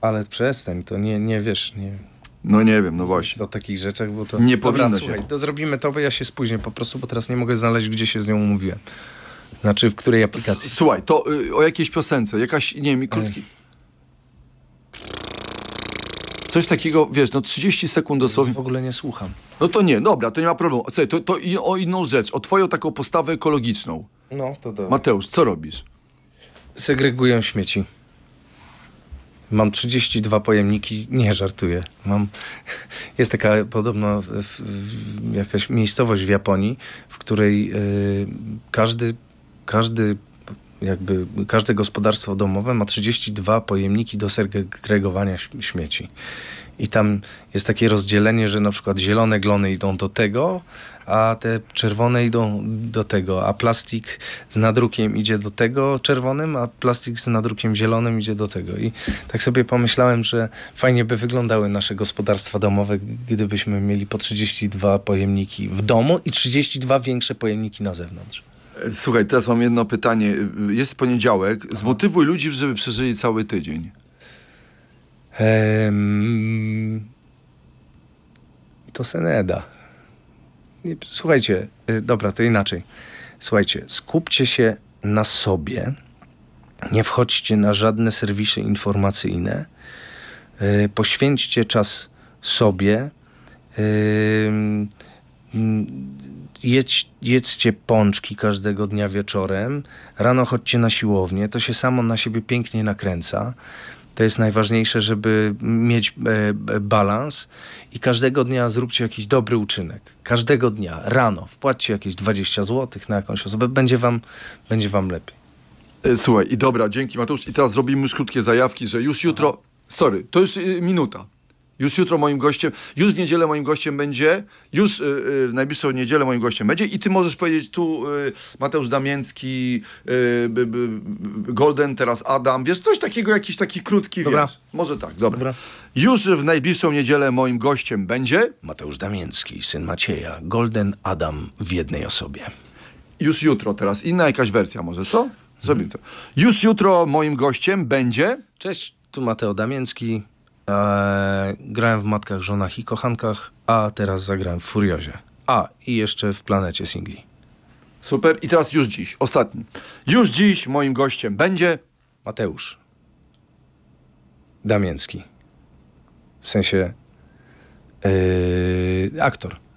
Ale przestań, to nie, nie wiesz, nie... No nie wiem, no właśnie. O takich rzeczach, bo to... Nie Dobra, powinno słuchaj, się. to zrobimy to, bo ja się spóźnię po prostu, bo teraz nie mogę znaleźć, gdzie się z nią umówiłem. Znaczy w której aplikacji? S Słuchaj, to y, o jakiejś piosence, jakaś, nie wiem, krótki. Coś takiego, wiesz, no 30 sekund dosłownie. W ogóle nie słucham. No to nie, dobra, to nie ma problemu. Słuchaj, to, to i, o inną rzecz, o twoją taką postawę ekologiczną. No, to dobra. Mateusz, co robisz? Segreguję śmieci. Mam 32 pojemniki, nie żartuję. Mam, jest taka podobno w, w, jakaś miejscowość w Japonii, w której y, każdy każdy jakby każde gospodarstwo domowe ma 32 pojemniki do segregowania śmieci. I tam jest takie rozdzielenie, że na przykład zielone glony idą do tego, a te czerwone idą do tego, a plastik z nadrukiem idzie do tego czerwonym, a plastik z nadrukiem zielonym idzie do tego. I tak sobie pomyślałem, że fajnie by wyglądały nasze gospodarstwa domowe, gdybyśmy mieli po 32 pojemniki w domu i 32 większe pojemniki na zewnątrz. Słuchaj, teraz mam jedno pytanie. Jest poniedziałek. Zmotywuj ludzi, żeby przeżyli cały tydzień. Um, to Seneda. Słuchajcie, y, dobra, to inaczej. Słuchajcie, skupcie się na sobie. Nie wchodźcie na żadne serwisy informacyjne. Y, poświęćcie czas sobie. Y, jedź, jedzcie pączki każdego dnia wieczorem, rano chodźcie na siłownię, to się samo na siebie pięknie nakręca. To jest najważniejsze, żeby mieć e, balans i każdego dnia zróbcie jakiś dobry uczynek. Każdego dnia, rano, wpłaccie jakieś 20 zł na jakąś osobę, będzie wam, będzie wam lepiej. E, słuchaj, i dobra, dzięki Mateusz. I teraz zrobimy już krótkie zajawki, że już jutro... Sorry, to już y, minuta. Już jutro moim gościem, już w niedzielę moim gościem będzie, już yy, w najbliższą niedzielę moim gościem będzie i ty możesz powiedzieć tu yy, Mateusz Damiński, b, y, b, Golden, teraz Adam, wiesz, coś takiego, jakiś taki krótki, dobra. Wiesz. Może tak, dobra. dobra. Już w najbliższą niedzielę moim gościem będzie Mateusz Damiński, syn Macieja, Golden, Adam w jednej osobie. Już jutro teraz, inna jakaś wersja może, co? Zrobimy to. Już jutro moim gościem będzie... Cześć, tu Mateo Damiński. E, grałem w Matkach, Żonach i Kochankach, a teraz zagrałem w Furiozie. A, i jeszcze w Planecie Singli. Super. I teraz już dziś, ostatni. Już dziś moim gościem będzie... Mateusz. Damięcki. W sensie... Yy, aktor.